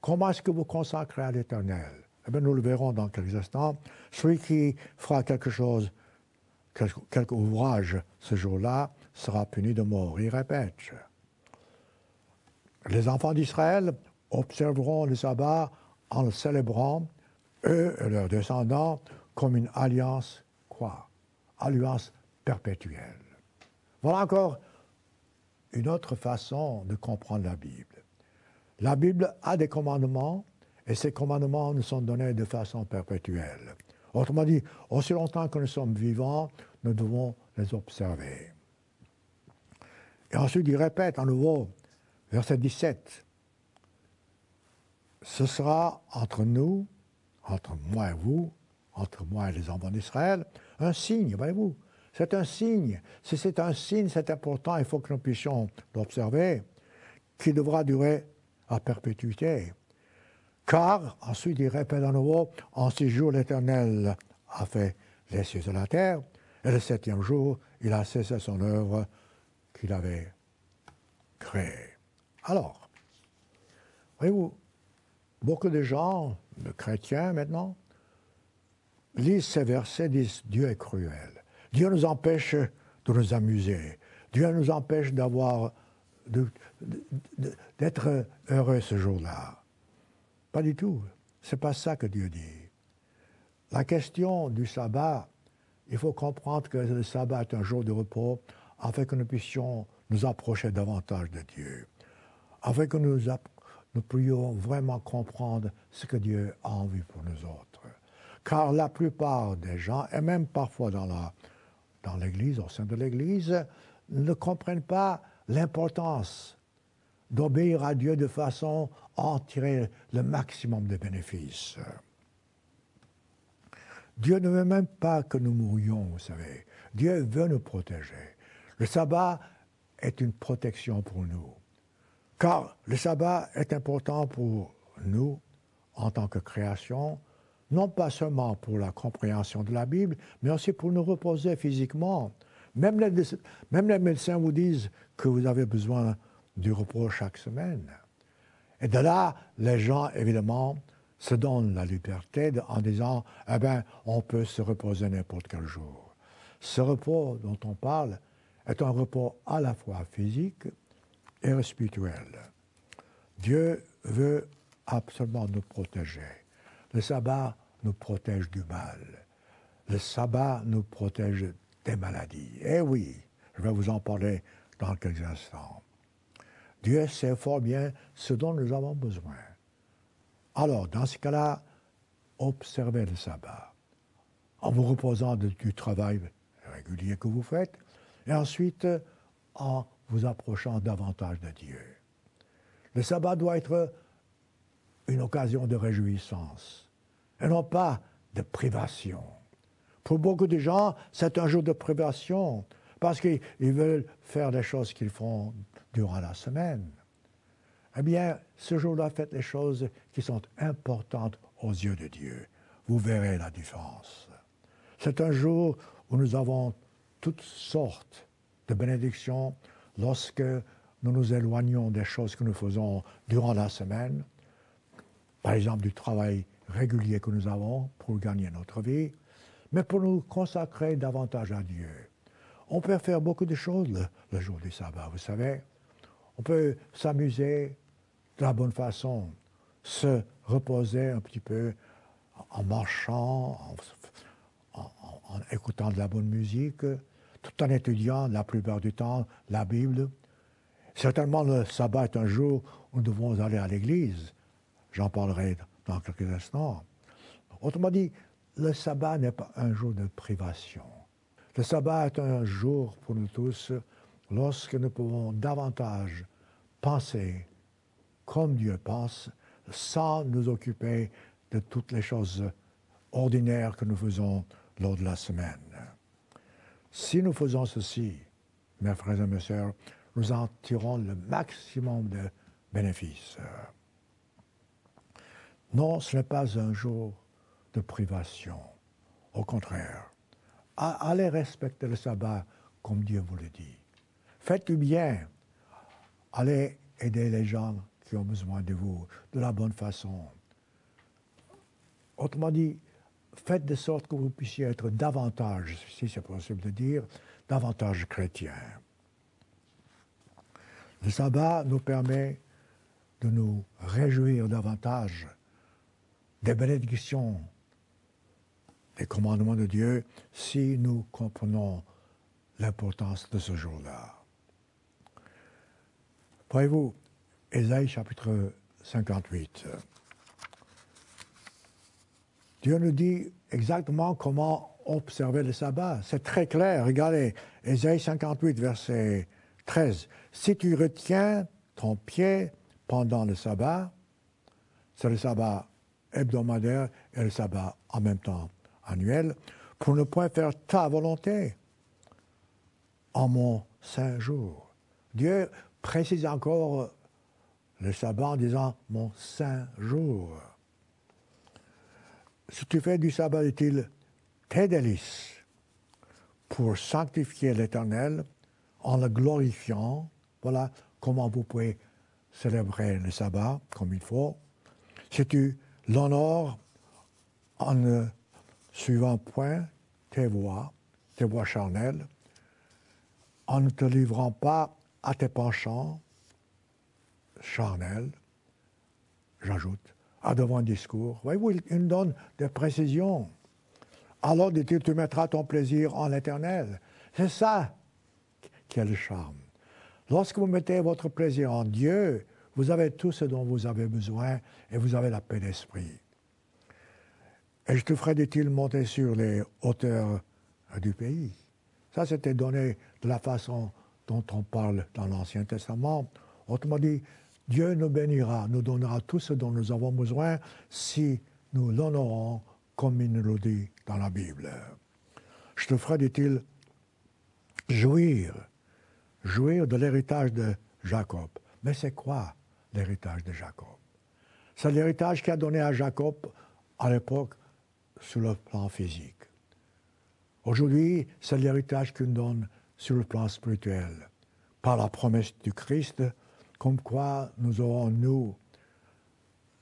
Comment est-ce que vous consacrez à l'Éternel Eh bien, nous le verrons dans quelques instants. Celui qui fera quelque chose, quelque, ouvrage ce jour-là, sera puni de mort. Il répète. Les enfants d'Israël observeront le sabbat en le célébrant, eux et leurs descendants, comme une alliance quoi Alluance perpétuelle. Voilà encore une autre façon de comprendre la Bible. La Bible a des commandements et ces commandements nous sont donnés de façon perpétuelle. Autrement dit, aussi longtemps que nous sommes vivants, nous devons les observer. Et ensuite, il répète à nouveau, verset 17, Ce sera entre nous, entre moi et vous, entre moi et les enfants d'Israël, un signe, voyez-vous. C'est un signe. Si c'est un signe, c'est important, il faut que nous puissions l'observer, qui devra durer à perpétuité. Car, ensuite il répète à nouveau, en six jours l'Éternel a fait les cieux et la terre, et le septième jour, il a cessé son œuvre qu'il avait créée. Alors, voyez-vous, beaucoup de gens, de chrétiens maintenant, Lise ces versets, disent Dieu est cruel. Dieu nous empêche de nous amuser. Dieu nous empêche d'avoir, d'être heureux ce jour-là. Pas du tout. C'est pas ça que Dieu dit. La question du sabbat, il faut comprendre que le sabbat est un jour de repos afin que nous puissions nous approcher davantage de Dieu, afin que nous, nous puissions vraiment comprendre ce que Dieu a envie pour nous autres car la plupart des gens, et même parfois dans, l'Église, au sein de l'Église, ne comprennent pas l'importance d'obéir à Dieu de façon à en tirer le maximum de bénéfices. Dieu ne veut même pas que nous mourions, vous savez. Dieu veut nous protéger. Le sabbat est une protection pour nous. Car le sabbat est important pour nous en tant que création, non pas seulement pour la compréhension de la Bible, mais aussi pour nous reposer physiquement. Même les, médecins vous disent que vous avez besoin du repos chaque semaine. Et de là, les gens, évidemment, se donnent la liberté en disant, eh bien, on peut se reposer n'importe quel jour. Ce repos dont on parle est un repos à la fois physique et spirituel. Dieu veut absolument nous protéger. Le sabbat nous protège du mal. Le sabbat nous protège des maladies. Eh oui, je vais vous en parler dans quelques instants. Dieu sait fort bien ce dont nous avons besoin. Alors, dans ce cas-là, observez le sabbat en vous reposant du travail régulier que vous faites et ensuite en vous approchant davantage de Dieu. Le sabbat doit être une occasion de réjouissance, et non pas de privation. Pour beaucoup de gens, c'est un jour de privation, parce qu'ils veulent faire des choses qu'ils font durant la semaine. Eh bien, ce jour-là, faites les choses qui sont importantes aux yeux de Dieu. Vous verrez la différence. C'est un jour où nous avons toutes sortes de bénédictions lorsque nous nous éloignons des choses que nous faisons durant la semaine par exemple du travail régulier que nous avons pour gagner notre vie, mais pour nous consacrer davantage à Dieu. On peut faire beaucoup de choses le, jour du sabbat, vous savez. On peut s'amuser de la bonne façon, se reposer un petit peu en marchant, en écoutant de la bonne musique, tout en étudiant la plupart du temps la Bible. Certainement, le sabbat est un jour où nous devons aller à l'église, J'en parlerai dans quelques instants. Autrement dit, le sabbat n'est pas un jour de privation. Le sabbat est un jour pour nous tous lorsque nous pouvons davantage penser comme Dieu pense, sans nous occuper de toutes les choses ordinaires que nous faisons lors de la semaine. Si nous faisons ceci, mes frères et mes sœurs, nous en tirons le maximum de bénéfices. Non, ce n'est pas un jour de privation. Au contraire, allez respecter le sabbat comme Dieu vous le dit. Faites du bien. Allez aider les gens qui ont besoin de vous de la bonne façon. Autrement dit, faites de sorte que vous puissiez être davantage, si c'est possible de dire, davantage chrétien. Le sabbat nous permet de nous réjouir davantage des bénédictions, des commandements de Dieu, si nous comprenons l'importance de ce jour-là. Voyez-vous, Ésaïe chapitre 58. Dieu nous dit exactement comment observer le sabbat. C'est très clair. Regardez, Ésaïe 58, verset 13. Si tu retiens ton pied pendant le sabbat, c'est le sabbat hebdomadaire et le sabbat en même temps annuel, pour ne point faire ta volonté en mon saint jour. Dieu précise encore le sabbat en disant mon saint jour. Si tu fais du sabbat, dit-il, tes délices pour sanctifier l'Éternel en le glorifiant. Voilà comment vous pouvez célébrer le sabbat comme il faut. Si tu L'honneur en ne suivant point tes voies, tes voies charnelles, en ne te livrant pas à tes penchants charnels, j'ajoute, à devant discours. Voyez-vous, il nous donne des précisions. Alors, dit-il, tu mettras ton plaisir en l'éternel. C'est ça qui est le charme. Lorsque vous mettez votre plaisir en Dieu, vous avez tout ce dont vous avez besoin et vous avez la paix d'esprit. Et je te ferai, dit-il, monter sur les hauteurs euh, du pays. Ça, c'était donné de la façon dont on parle dans l'Ancien Testament. Autrement dit, Dieu nous bénira, nous donnera tout ce dont nous avons besoin si nous l'honorons comme il nous le dit dans la Bible. Je te ferai, dit-il, jouir, jouir de l'héritage de Jacob. Mais c'est quoi l'héritage de Jacob. C'est l'héritage qu'il a donné à Jacob à l'époque sur le plan physique. Aujourd'hui, c'est l'héritage qu'il donne sur le plan spirituel, par la promesse du Christ, comme quoi nous aurons, nous,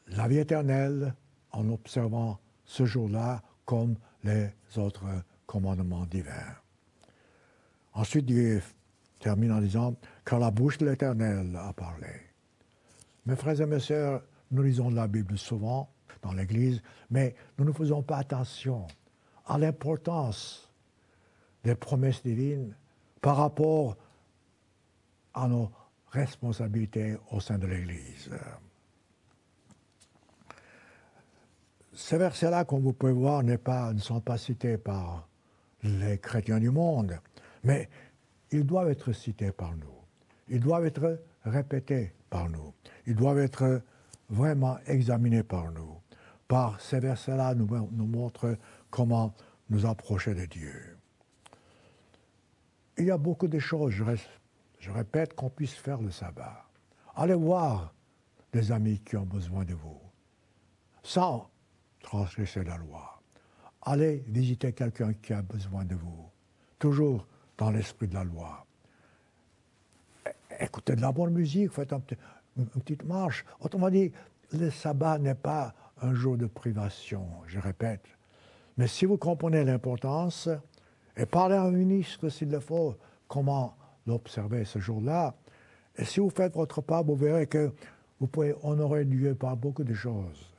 la vie éternelle en observant ce jour-là comme les autres commandements divins. Ensuite, Dieu termine en disant, car la bouche de l'Éternel a parlé. Mes frères et mes sœurs, nous lisons la Bible souvent dans l'Église, mais nous ne faisons pas attention à l'importance des promesses divines par rapport à nos responsabilités au sein de l'Église. Ces versets-là, comme vous pouvez voir, ne sont pas cités par les chrétiens du monde, mais ils doivent être cités par nous. Ils doivent être répétés par nous ils doivent être euh, vraiment examinés par nous. Par ces versets-là, nous, nous montrent comment nous approcher de Dieu. Il y a beaucoup de choses, je, je répète, qu'on puisse faire le sabbat. Allez voir des amis qui ont besoin de vous, sans transgresser la loi. Allez visiter quelqu'un qui a besoin de vous, toujours dans l'esprit de la loi. Écoutez de la bonne musique, faites un petit, une petite marche. Autrement dit, le sabbat n'est pas un jour de privation, je répète. Mais si vous comprenez l'importance, et parlez à un ministre s'il le faut, comment l'observer ce jour-là. Et si vous faites votre part, vous verrez que vous pouvez honorer Dieu par beaucoup de choses.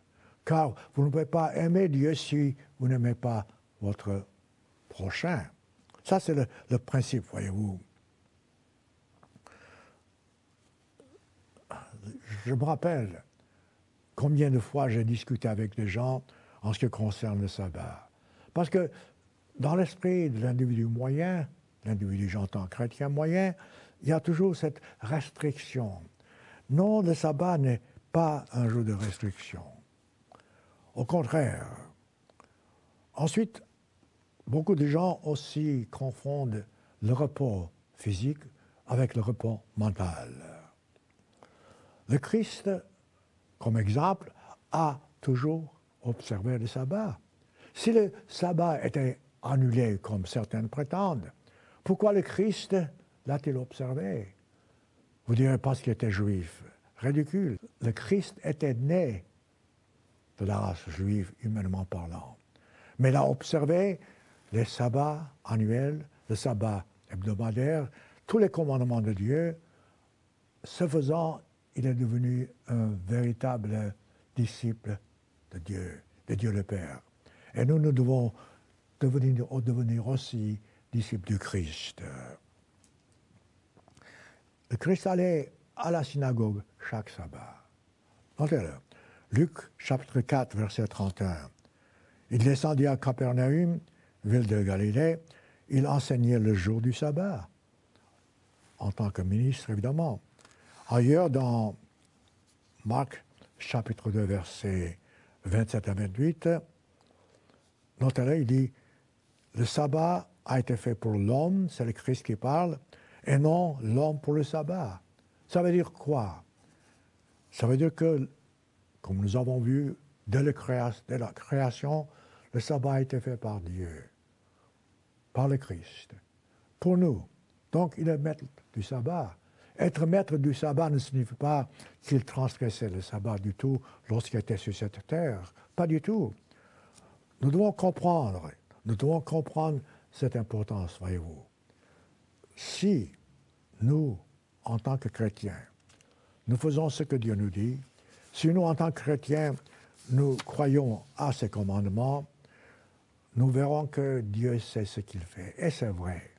Car vous ne pouvez pas aimer Dieu si vous n'aimez pas votre prochain. Ça, c'est le, le principe, voyez-vous. Je me rappelle combien de fois j'ai discuté avec des gens en ce qui concerne le sabbat. Parce que dans l'esprit de l'individu moyen, l'individu j'entends chrétien moyen, il y a toujours cette restriction. Non, le sabbat n'est pas un jour de restriction. Au contraire. Ensuite, beaucoup de gens aussi confondent le repos physique avec le repos mental. Le Christ, comme exemple, a toujours observé le sabbat. Si le sabbat était annulé, comme certains prétendent, pourquoi le Christ l'a-t-il observé Vous direz parce qu'il était juif. Ridicule. Le Christ était né de la race juive, humainement parlant. Mais il a observé les sabbats annuels, le sabbat hebdomadaire, tous les commandements de Dieu, se faisant, il est devenu un véritable disciple de Dieu, de Dieu le Père. Et nous, nous devons devenir, aussi disciples du Christ. Le Christ allait à la synagogue chaque sabbat. Luc chapitre 4, verset 31. Il descendit à Capernaum, ville de Galilée. Il enseignait le jour du sabbat, en tant que ministre évidemment. Ailleurs, dans Marc, chapitre 2, versets 27 à 28, notre il dit Le sabbat a été fait pour l'homme, c'est le Christ qui parle, et non l'homme pour le sabbat. Ça veut dire quoi Ça veut dire que, comme nous avons vu, dès, le créa dès la création, le sabbat a été fait par Dieu, par le Christ, pour nous. Donc, il est maître du sabbat. Être maître du sabbat ne signifie pas qu'il transgressait le sabbat du tout lorsqu'il était sur cette terre. Pas du tout. Nous devons comprendre, nous devons comprendre cette importance, voyez-vous. Si nous, en tant que chrétiens, nous faisons ce que Dieu nous dit, si nous, en tant que chrétiens, nous croyons à ses commandements, nous verrons que Dieu sait ce qu'il fait. Et c'est vrai.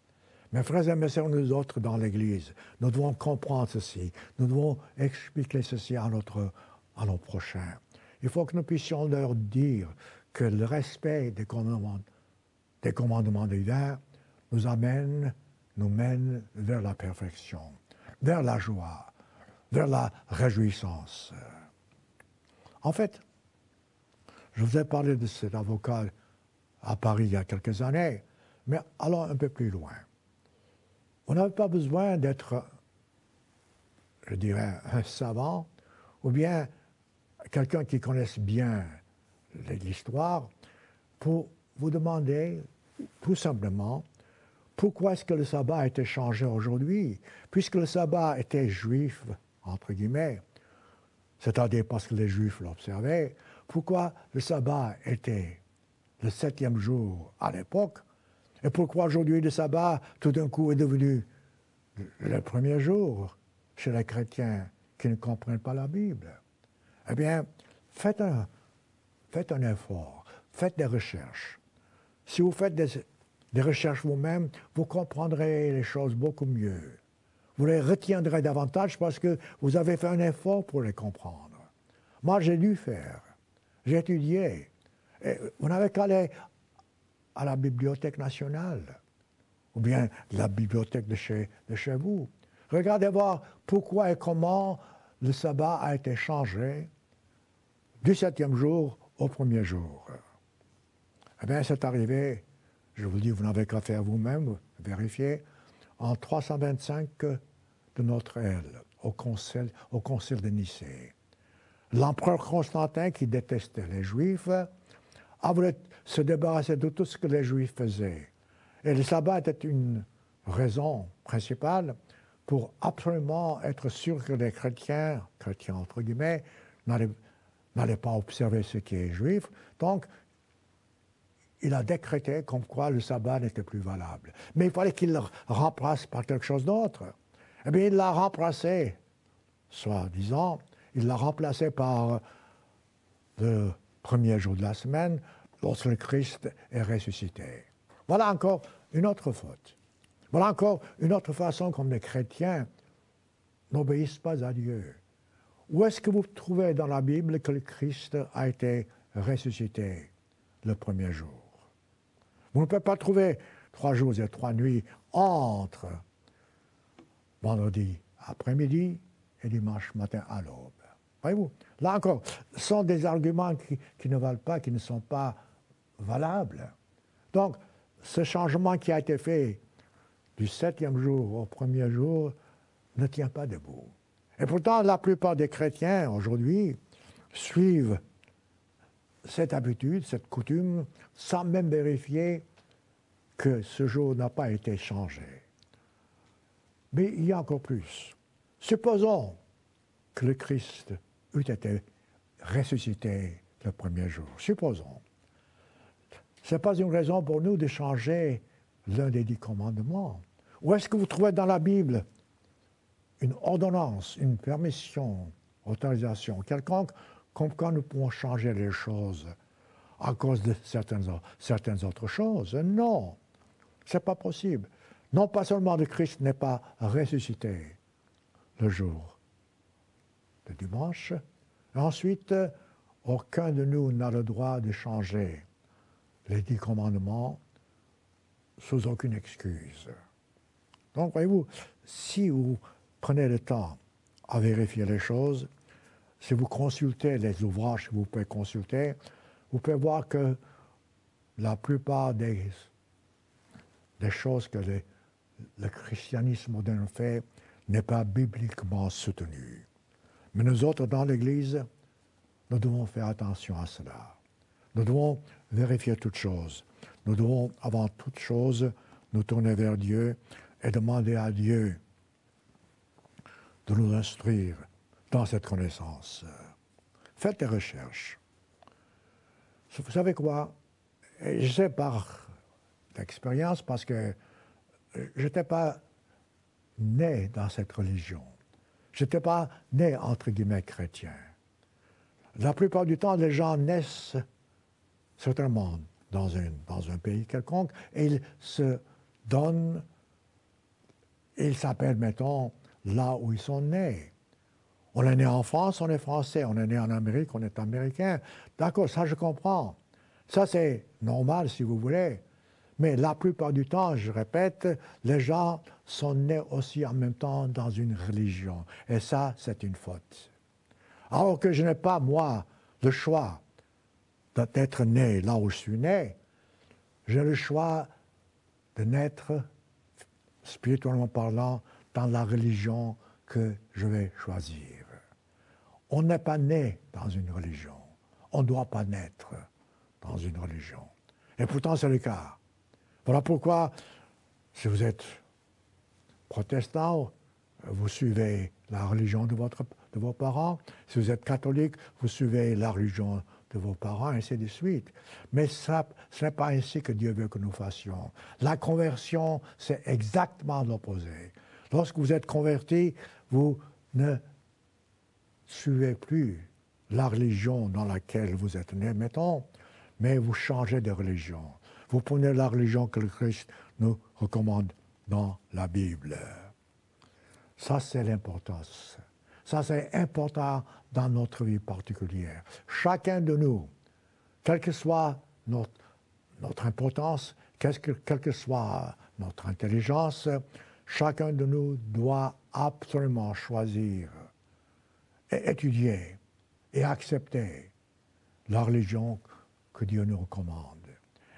Mes frères et mes sœurs, nous autres dans l'Église, nous devons comprendre ceci, nous devons expliquer ceci à, notre, à nos prochains. Il faut que nous puissions leur dire que le respect des commandements, des commandements divins nous amène, nous mène vers la perfection, vers la joie, vers la réjouissance. En fait, je vous ai parlé de cet avocat à Paris il y a quelques années, mais allons un peu plus loin. On n'a pas besoin d'être, je dirais, un savant ou bien quelqu'un qui connaisse bien l'histoire pour vous demander tout simplement pourquoi est-ce que le sabbat a été changé aujourd'hui, puisque le sabbat était juif, entre guillemets, c'est-à-dire parce que les juifs l'observaient, pourquoi le sabbat était le septième jour à l'époque et pourquoi aujourd'hui le sabbat, tout d'un coup, est devenu le premier jour chez les chrétiens qui ne comprennent pas la Bible Eh bien, faites un, un effort, faites des recherches. Si vous faites des, recherches vous-même, vous comprendrez les choses beaucoup mieux. Vous les retiendrez davantage parce que vous avez fait un effort pour les comprendre. Moi, j'ai dû faire, j'ai étudié. Et vous n'avez qu'à aller à la Bibliothèque nationale ou bien la bibliothèque de chez, de chez vous. Regardez voir pourquoi et comment le sabbat a été changé du septième jour au premier jour. Eh bien, c'est arrivé, je vous dis, vous n'avez qu'à faire vous-même, vérifier, en 325 de notre ère, au concile, au concile de Nicée. L'empereur Constantin, qui détestait les Juifs, a voulu se débarrasser de tout ce que les Juifs faisaient. Et le sabbat était une raison principale pour absolument être sûr que les chrétiens, chrétiens entre guillemets, n'allaient pas observer ce qui est juif. Donc, il a décrété comme quoi le sabbat n'était plus valable. Mais il fallait qu'il le remplace par quelque chose d'autre. Eh bien, il l'a remplacé, soi-disant, il l'a remplacé par le premier jour de la semaine, lorsque le Christ est ressuscité. Voilà encore une autre faute. Voilà encore une autre façon comme les chrétiens n'obéissent pas à Dieu. Où est-ce que vous trouvez dans la Bible que le Christ a été ressuscité le premier jour Vous ne pouvez pas trouver trois jours et trois nuits entre vendredi après-midi et dimanche matin à l'aube. Voyez-vous, là encore, ce sont des arguments qui, qui, ne valent pas, qui ne sont pas valable. Donc, ce changement qui a été fait du septième jour au premier jour ne tient pas debout. Et pourtant, la plupart des chrétiens aujourd'hui suivent cette habitude, cette coutume, sans même vérifier que ce jour n'a pas été changé. Mais il y a encore plus. Supposons que le Christ eût été ressuscité le premier jour. Supposons ce n'est pas une raison pour nous de changer l'un des dix commandements. Où est-ce que vous trouvez dans la Bible une ordonnance, une permission, autorisation quelconque comme quand nous pouvons changer les choses à cause de certaines, certaines autres choses Non, ce n'est pas possible. Non pas seulement le Christ n'est pas ressuscité le jour, le dimanche, ensuite, aucun de nous n'a le droit de changer les dix commandements sous aucune excuse. Donc, voyez-vous, si vous prenez le temps à vérifier les choses, si vous consultez les ouvrages que vous pouvez consulter, vous pouvez voir que la plupart des, des choses que le christianisme moderne fait n'est pas bibliquement soutenu. Mais nous autres, dans l'Église, nous devons faire attention à cela. Nous devons vérifier toutes choses. Nous devons, avant toutes choses, nous tourner vers Dieu et demander à Dieu de nous instruire dans cette connaissance. Faites des recherches. Vous savez quoi Je sais par expérience parce que je n'étais pas né dans cette religion. Je n'étais pas né, entre guillemets, chrétien. La plupart du temps, les gens naissent certainement dans, dans un pays quelconque, et il se donne, il s'appelle, mettons, là où ils sont nés. On est né en France, on est français. On est né en Amérique, on est américain. D'accord, ça je comprends. Ça c'est normal si vous voulez. Mais la plupart du temps, je répète, les gens sont nés aussi en même temps dans une religion. Et ça, c'est une faute. Alors que je n'ai pas, moi, le choix d'être né là où je suis né, j'ai le choix de naître, spirituellement parlant, dans la religion que je vais choisir. On n'est pas né dans une religion. On ne doit pas naître dans une religion. Et pourtant, c'est le cas. Voilà pourquoi, si vous êtes protestant, vous suivez la religion de, votre, de vos parents. Si vous êtes catholique, vous suivez la religion de vos parents, ainsi de suite. Mais ce n'est pas ainsi que Dieu veut que nous fassions. La conversion, c'est exactement l'opposé. Lorsque vous êtes converti, vous ne suivez plus la religion dans laquelle vous êtes né, mettons, mais vous changez de religion. Vous prenez la religion que le Christ nous recommande dans la Bible. Ça, c'est l'importance ça, c'est important dans notre vie particulière. Chacun de nous, quelle que soit notre, importance, quelle que, soit notre intelligence, chacun de nous doit absolument choisir et étudier et accepter la religion que Dieu nous recommande.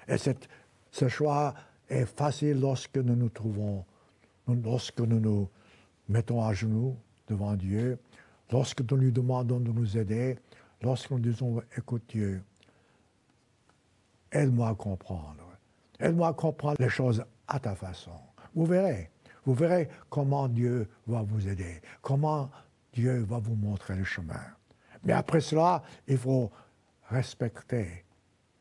Et ce choix est facile lorsque nous nous trouvons, lorsque nous nous mettons à genoux devant Dieu, lorsque nous lui demandons de nous aider, lorsque nous disons, écoute Dieu, aide-moi à comprendre, aide-moi à comprendre les choses à ta façon. Vous verrez, vous verrez comment Dieu va vous aider, comment Dieu va vous montrer le chemin. Mais après cela, il faut respecter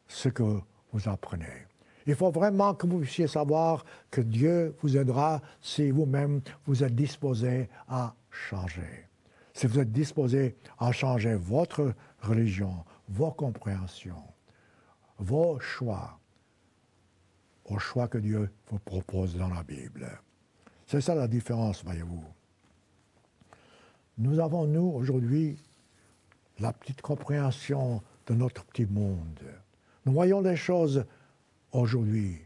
ce que vous apprenez. Il faut vraiment que vous puissiez savoir que Dieu vous aidera si vous-même vous êtes disposé à changer. Si vous êtes disposé à changer votre religion, vos compréhensions, vos choix, aux choix que Dieu vous propose dans la Bible. C'est ça la différence, voyez-vous. Nous avons, nous, aujourd'hui, la petite compréhension de notre petit monde. Nous voyons les choses Aujourd'hui,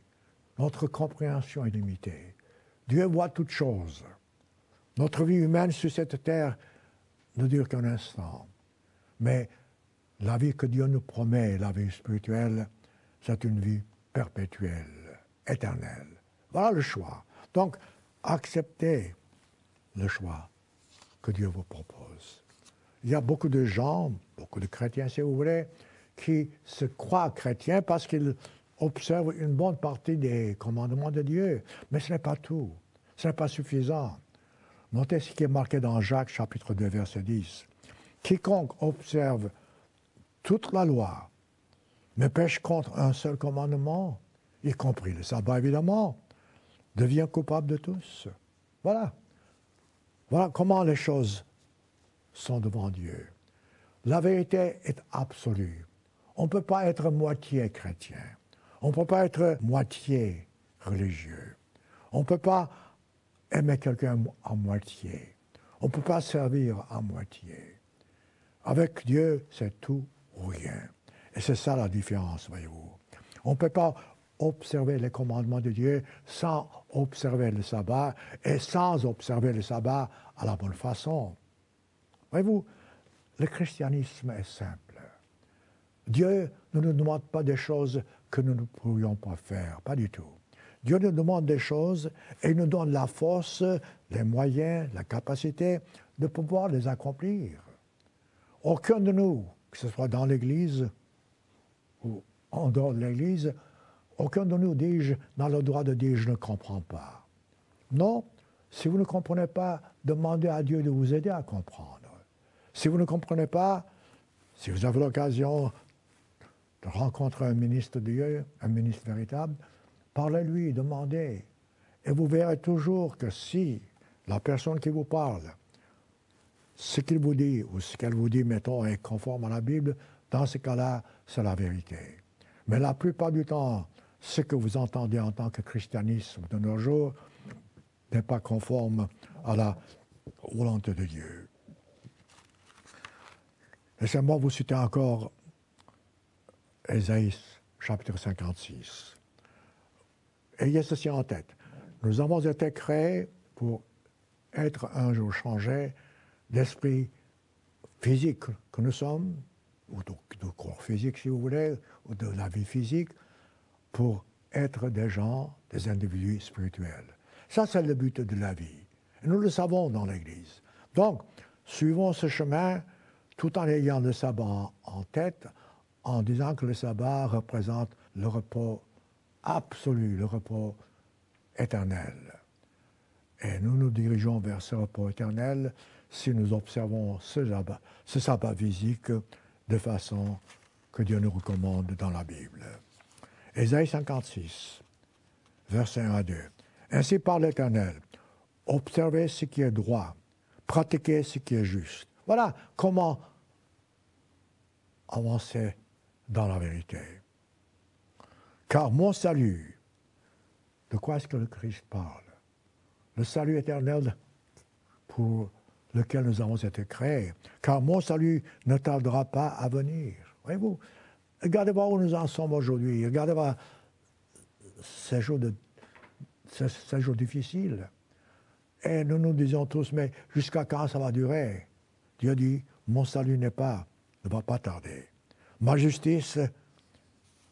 notre compréhension est limitée. Dieu voit toutes choses. Notre vie humaine sur cette terre ne dure qu'un instant. Mais la vie que Dieu nous promet, la vie spirituelle, c'est une vie perpétuelle, éternelle. Voilà le choix. Donc, acceptez le choix que Dieu vous propose. Il y a beaucoup de gens, beaucoup de chrétiens si vous voulez, qui se croient chrétiens parce qu'ils observe une bonne partie des commandements de Dieu, mais ce n'est pas tout, ce n'est pas suffisant. Notez ce qui est marqué dans Jacques chapitre 2 verset 10. Quiconque observe toute la loi, mais pêche contre un seul commandement, y compris le sabbat évidemment, devient coupable de tous. Voilà. Voilà comment les choses sont devant Dieu. La vérité est absolue. On ne peut pas être moitié chrétien. On ne peut pas être moitié religieux. On ne peut pas aimer quelqu'un à moitié. On ne peut pas servir à moitié. Avec Dieu, c'est tout ou rien. Et c'est ça la différence, voyez-vous. On ne peut pas observer les commandements de Dieu sans observer le sabbat et sans observer le sabbat à la bonne façon. Voyez-vous, le christianisme est simple. Dieu ne nous demande pas des choses que nous ne pouvions pas faire, pas du tout. Dieu nous demande des choses et il nous donne la force, les moyens, la capacité de pouvoir les accomplir. Aucun de nous, que ce soit dans l'Église ou en dehors de l'Église, aucun de nous, dis-je, n'a le droit de dire je ne comprends pas. Non, si vous ne comprenez pas, demandez à Dieu de vous aider à comprendre. Si vous ne comprenez pas, si vous avez l'occasion rencontrer un ministre de Dieu, un ministre véritable, parlez-lui, demandez. Et vous verrez toujours que si la personne qui vous parle, ce qu'il vous dit ou ce qu'elle vous dit, mettons, est conforme à la Bible, dans ce cas-là, c'est la vérité. Mais la plupart du temps, ce que vous entendez en tant que christianisme de nos jours n'est pas conforme à la volonté de Dieu. Laissez-moi vous citer encore Ésaïe chapitre 56. Ayez ceci en tête. Nous avons été créés pour être un jour changés d'esprit physique que nous sommes, ou de, corps physique si vous voulez, ou de la vie physique, pour être des gens, des individus spirituels. Ça, c'est le but de la vie. nous le savons dans l'Église. Donc, suivons ce chemin tout en ayant le sabbat en tête, en disant que le sabbat représente le repos absolu, le repos éternel. Et nous nous dirigeons vers ce repos éternel si nous observons ce sabbat, ce sabbat physique de façon que Dieu nous recommande dans la Bible. Ésaïe 56, verset 1 à 2. Ainsi parle l'Éternel. Observez ce qui est droit, pratiquez ce qui est juste. Voilà comment avancer dans la vérité. Car mon salut, de quoi est-ce que le Christ parle Le salut éternel pour lequel nous avons été créés, car mon salut ne tardera pas à venir. Voyez-vous, regardez vous où nous en sommes aujourd'hui, regardez vous ces jours, difficiles. Et nous nous disons tous, mais jusqu'à quand ça va durer Dieu dit, mon salut n'est pas, ne va pas tarder. Ma justice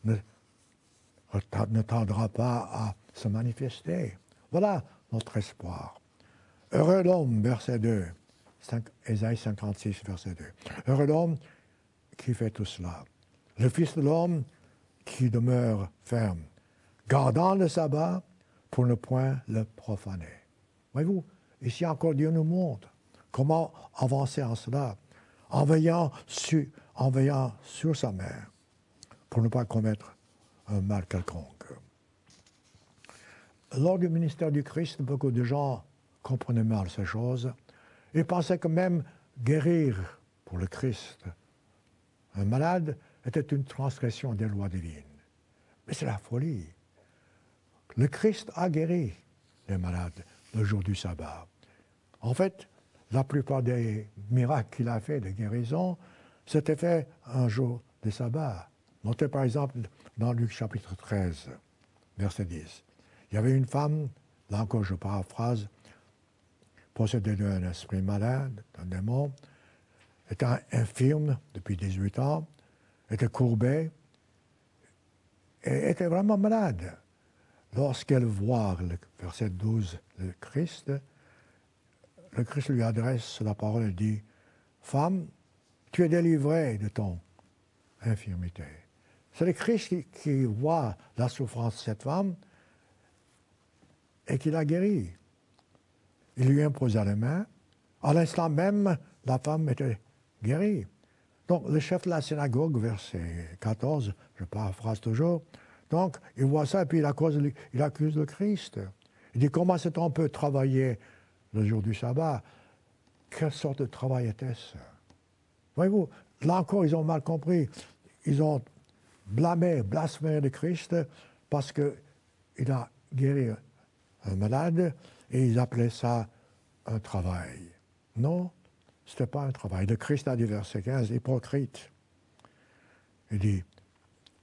ne, tendra pas à se manifester. Voilà notre espoir. Heureux l'homme, verset 2, 5, 56, verset 2. Heureux l'homme qui fait tout cela. Le Fils de l'homme qui demeure ferme, gardant le sabbat pour ne point le profaner. Voyez-vous, ici encore Dieu nous montre comment avancer en cela, en veillant, sur en veillant sur sa mère pour ne pas commettre un mal quelconque. Lors du ministère du Christ, beaucoup de gens comprenaient mal ces choses et pensaient que même guérir pour le Christ un malade était une transgression des lois divines. Mais c'est la folie. Le Christ a guéri les malades le jour du sabbat. En fait, la plupart des miracles qu'il a fait, de guérison, c'était fait un jour de sabbat. Notez par exemple dans Luc chapitre 13, verset 10. Il y avait une femme, là encore je paraphrase, possédée d'un esprit malade, d'un démon, étant infirme depuis 18 ans, était courbée et était vraiment malade. Lorsqu'elle voit le verset 12, le Christ, le Christ lui adresse la parole et dit, Femme, tu es délivré de ton infirmité. C'est le Christ qui, voit la souffrance de cette femme et qui la guérit. Il lui imposa les mains. À l'instant même, la femme était guérie. Donc, le chef de la synagogue, verset 14, je paraphrase toujours, donc, il voit ça et puis il accuse, le Christ. Il dit Comment cet homme peut travailler le jour du sabbat Quelle sorte de travail était-ce Voyez-vous, là encore, ils ont mal compris. Ils ont blâmé, blasphémé le Christ parce qu'il a guéri un malade et ils appelaient ça un travail. Non, ce n'était pas un travail. Le Christ a dit, verset 15, hypocrite. Il dit,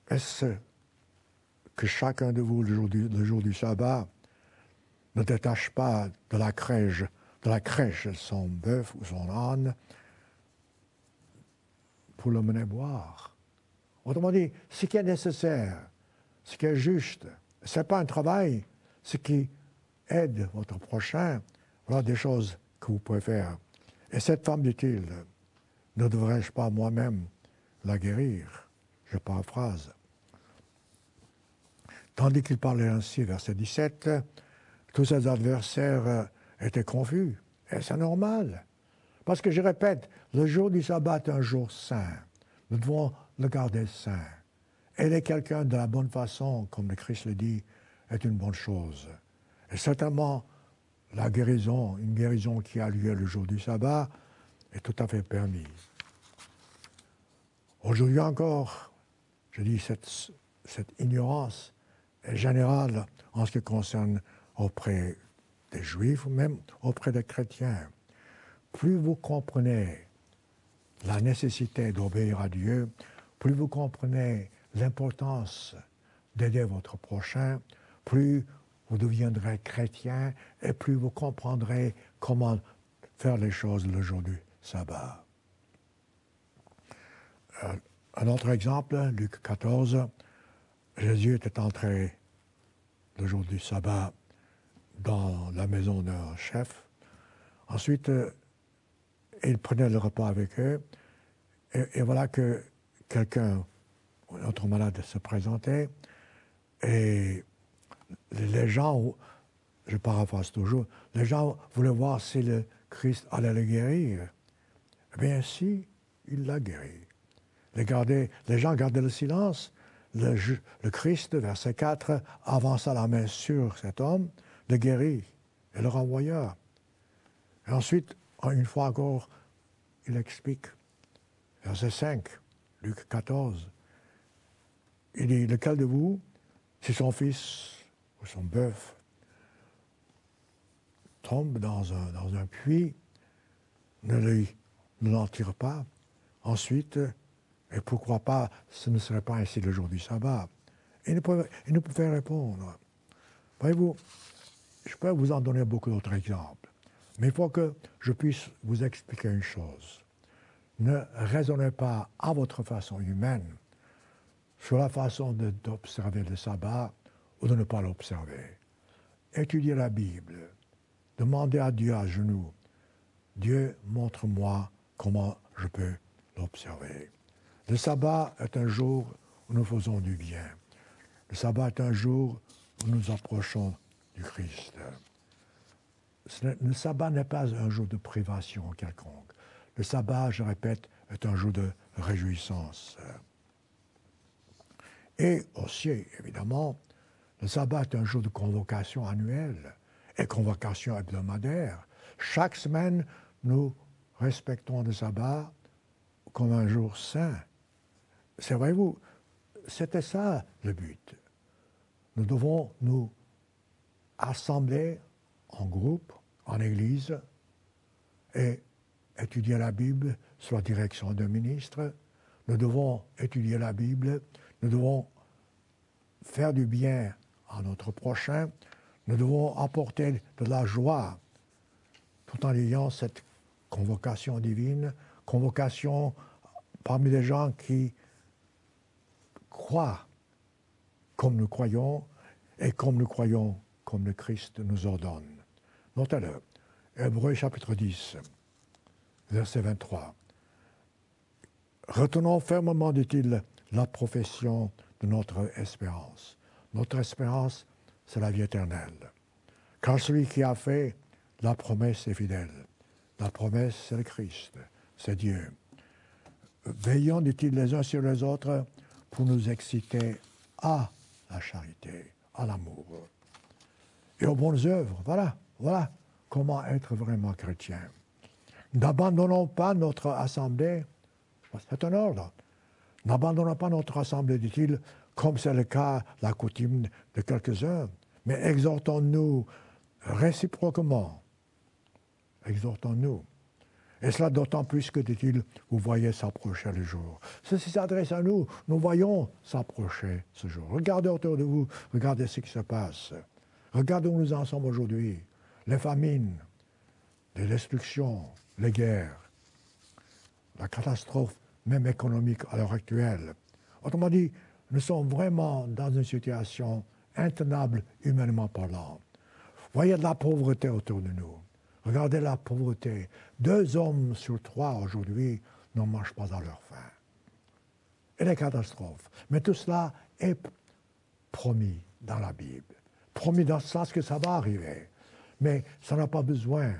est-ce que chacun de vous, le jour du, le jour du sabbat, ne détache pas de la crèche, de la crèche son bœuf ou son âne pour le mener boire. Autrement dit, ce qui est nécessaire, ce qui est juste, ce n'est pas un travail, ce qui aide votre prochain, voilà des choses que vous pouvez faire. Et cette femme, dit-il, ne devrais-je pas moi-même la guérir Je paraphrase. Tandis qu'il parlait ainsi, verset 17, tous ses adversaires étaient confus. Et c'est normal. Parce que je répète, le jour du sabbat est un jour saint. Nous devons le garder saint. Aider quelqu'un de la bonne façon, comme le Christ le dit, est une bonne chose. Et certainement, la guérison, une guérison qui a lieu le jour du sabbat, est tout à fait permise. Aujourd'hui encore, je dis cette, ignorance est générale en ce qui concerne auprès des juifs même auprès des chrétiens plus vous comprenez la nécessité d'obéir à Dieu, plus vous comprenez l'importance d'aider votre prochain, plus vous deviendrez chrétien et plus vous comprendrez comment faire les choses le jour du sabbat. Euh, un autre exemple, Luc 14, Jésus était entré le jour du sabbat dans la maison d'un chef. Ensuite, il prenait le repas avec eux. Et, voilà que quelqu'un, autre malade, se présentait. Et les gens, je paraphrase toujours, les gens voulaient voir si le Christ allait le guérir. Eh bien, si, il l'a guéri. Les, les, gens gardaient le silence. Le, le, Christ, verset 4, avança la main sur cet homme, le guérit et le renvoya. Et ensuite, ah, une fois encore, il explique, verset 5, Luc 14, il dit, lequel de vous, si son fils ou son bœuf tombe dans un, puits, ne l'en tire pas, ensuite, et pourquoi pas, ce ne serait pas ainsi le jour du sabbat Il nous il ne pouvait répondre. Voyez-vous, je peux vous en donner beaucoup d'autres exemples. Mais il faut que je puisse vous expliquer une chose. Ne raisonnez pas à votre façon humaine sur la façon d'observer le sabbat ou de ne pas l'observer. Étudiez la Bible. Demandez à Dieu à genoux. Dieu, montre-moi comment je peux l'observer. Le sabbat est un jour où nous faisons du bien. Le sabbat est un jour où nous approchons du Christ le sabbat n'est pas un jour de privation quelconque. Le sabbat, je répète, est un jour de réjouissance. Et aussi, évidemment, le sabbat est un jour de convocation annuelle et convocation hebdomadaire. Chaque semaine, nous respectons le sabbat comme un jour saint. C'est vrai, vous, c'était ça le but. Nous devons nous assembler en groupe, en Église et étudier la Bible sous la direction d'un ministre. Nous devons étudier la Bible, nous devons faire du bien à notre prochain, nous devons apporter de la joie tout en ayant cette convocation divine, convocation parmi les gens qui croient comme nous croyons et comme nous croyons comme le Christ nous ordonne. Montez-le, Hébreu chapitre 10, verset 23. Retenons fermement, dit-il, la profession de notre espérance. Notre espérance, c'est la vie éternelle. Car celui qui a fait la promesse est fidèle. La promesse, c'est le Christ, c'est Dieu. Veillons, dit-il, les uns sur les autres pour nous exciter à la charité, à l'amour et aux bonnes œuvres. Voilà. Voilà comment être vraiment chrétien. N'abandonnons pas notre assemblée. C'est un ordre. N'abandonnons pas notre assemblée, dit-il, comme c'est le cas, la coutume de quelques-uns, mais exhortons-nous réciproquement. Exhortons-nous. Et cela d'autant plus que, dit-il, vous voyez s'approcher le jour. Ceci s'adresse à nous. Nous voyons s'approcher ce jour. Regardez autour de vous. Regardez ce qui se passe. Regardez où nous en sommes aujourd'hui les famines, les destructions, les guerres, la catastrophe même économique à l'heure actuelle. Autrement dit, nous sommes vraiment dans une situation intenable humainement parlant. Voyez de la pauvreté autour de nous. Regardez la pauvreté. Deux hommes sur trois aujourd'hui ne mangent pas à leur faim. Et les catastrophes. Mais tout cela est promis dans la Bible. Promis dans cela, ce que ça va arriver. Mais ça n'a pas besoin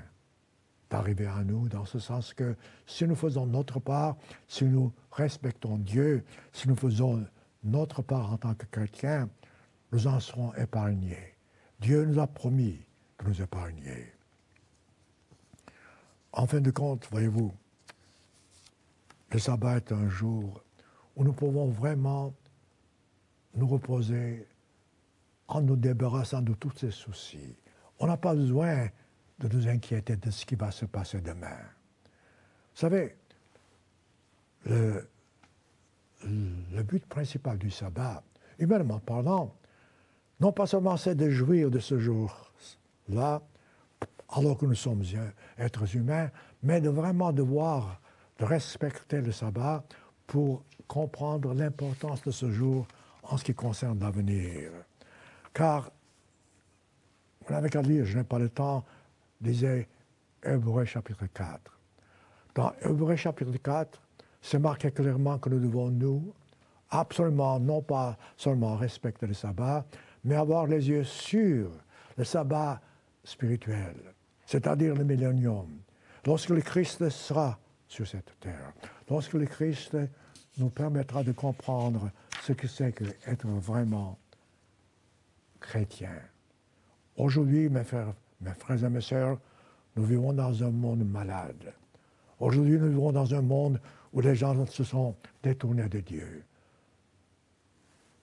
d'arriver à nous, dans ce sens que si nous faisons notre part, si nous respectons Dieu, si nous faisons notre part en tant que chrétiens, nous en serons épargnés. Dieu nous a promis de nous épargner. En fin de compte, voyez-vous, le sabbat est un jour où nous pouvons vraiment nous reposer en nous débarrassant de tous ces soucis, on n'a pas besoin de nous inquiéter de ce qui va se passer demain. Vous savez, le, but principal du sabbat, humainement parlant, non pas seulement c'est de jouir de ce jour-là, alors que nous sommes êtres humains, mais de vraiment devoir de respecter le sabbat pour comprendre l'importance de ce jour en ce qui concerne l'avenir. Car n'avez qu'à lire, je n'ai pas le temps, disait Hébreu chapitre 4. Dans Hébreu chapitre 4, c'est marqué clairement que nous devons, nous, absolument, non pas seulement respecter le sabbat, mais avoir les yeux sur le sabbat spirituel, c'est-à-dire le millénium. Lorsque le Christ sera sur cette terre, lorsque le Christ nous permettra de comprendre ce que c'est qu'être vraiment chrétien. Aujourd'hui, mes frères, mes frères et mes sœurs, nous vivons dans un monde malade. Aujourd'hui, nous vivons dans un monde où les gens se sont détournés de Dieu.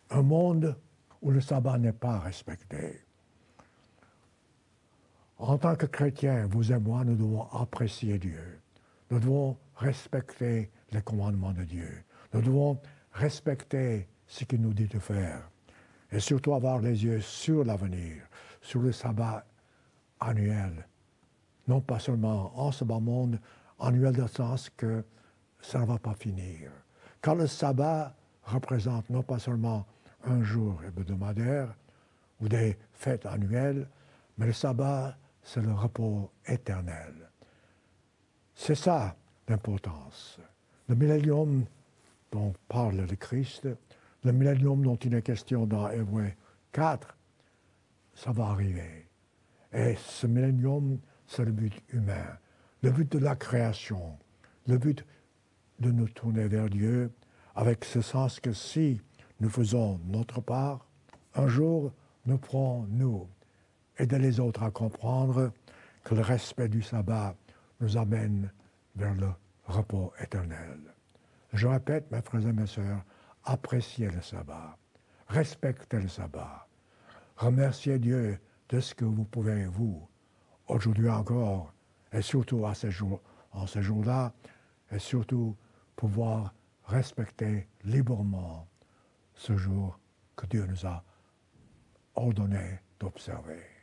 Un monde où le sabbat n'est pas respecté. En tant que chrétiens, vous et moi, nous devons apprécier Dieu. Nous devons respecter les commandements de Dieu. Nous devons respecter ce qu'il nous dit de faire. Et surtout avoir les yeux sur l'avenir, sur le sabbat annuel. Non pas seulement en ce bas monde, annuel dans le sens que ça ne va pas finir. Car le sabbat représente non pas seulement un jour hebdomadaire ou des fêtes annuelles, mais le sabbat, c'est le repos éternel. C'est ça l'importance. Le millénium dont parle le Christ, le millénium dont il est question dans Hébreu 4, ça va arriver. Et ce millénaire, c'est le but humain, le but de la création, le but de nous tourner vers Dieu, avec ce sens que si nous faisons notre part, un jour nous pourrons nous, aider les autres à comprendre que le respect du sabbat nous amène vers le repos éternel. Je répète, mes frères et mes sœurs, appréciez le sabbat, respectez le sabbat, Remerciez Dieu de ce que vous pouvez, vous, aujourd'hui encore, et surtout à ce en ce jour-là, et surtout pouvoir respecter librement ce jour que Dieu nous a ordonné d'observer.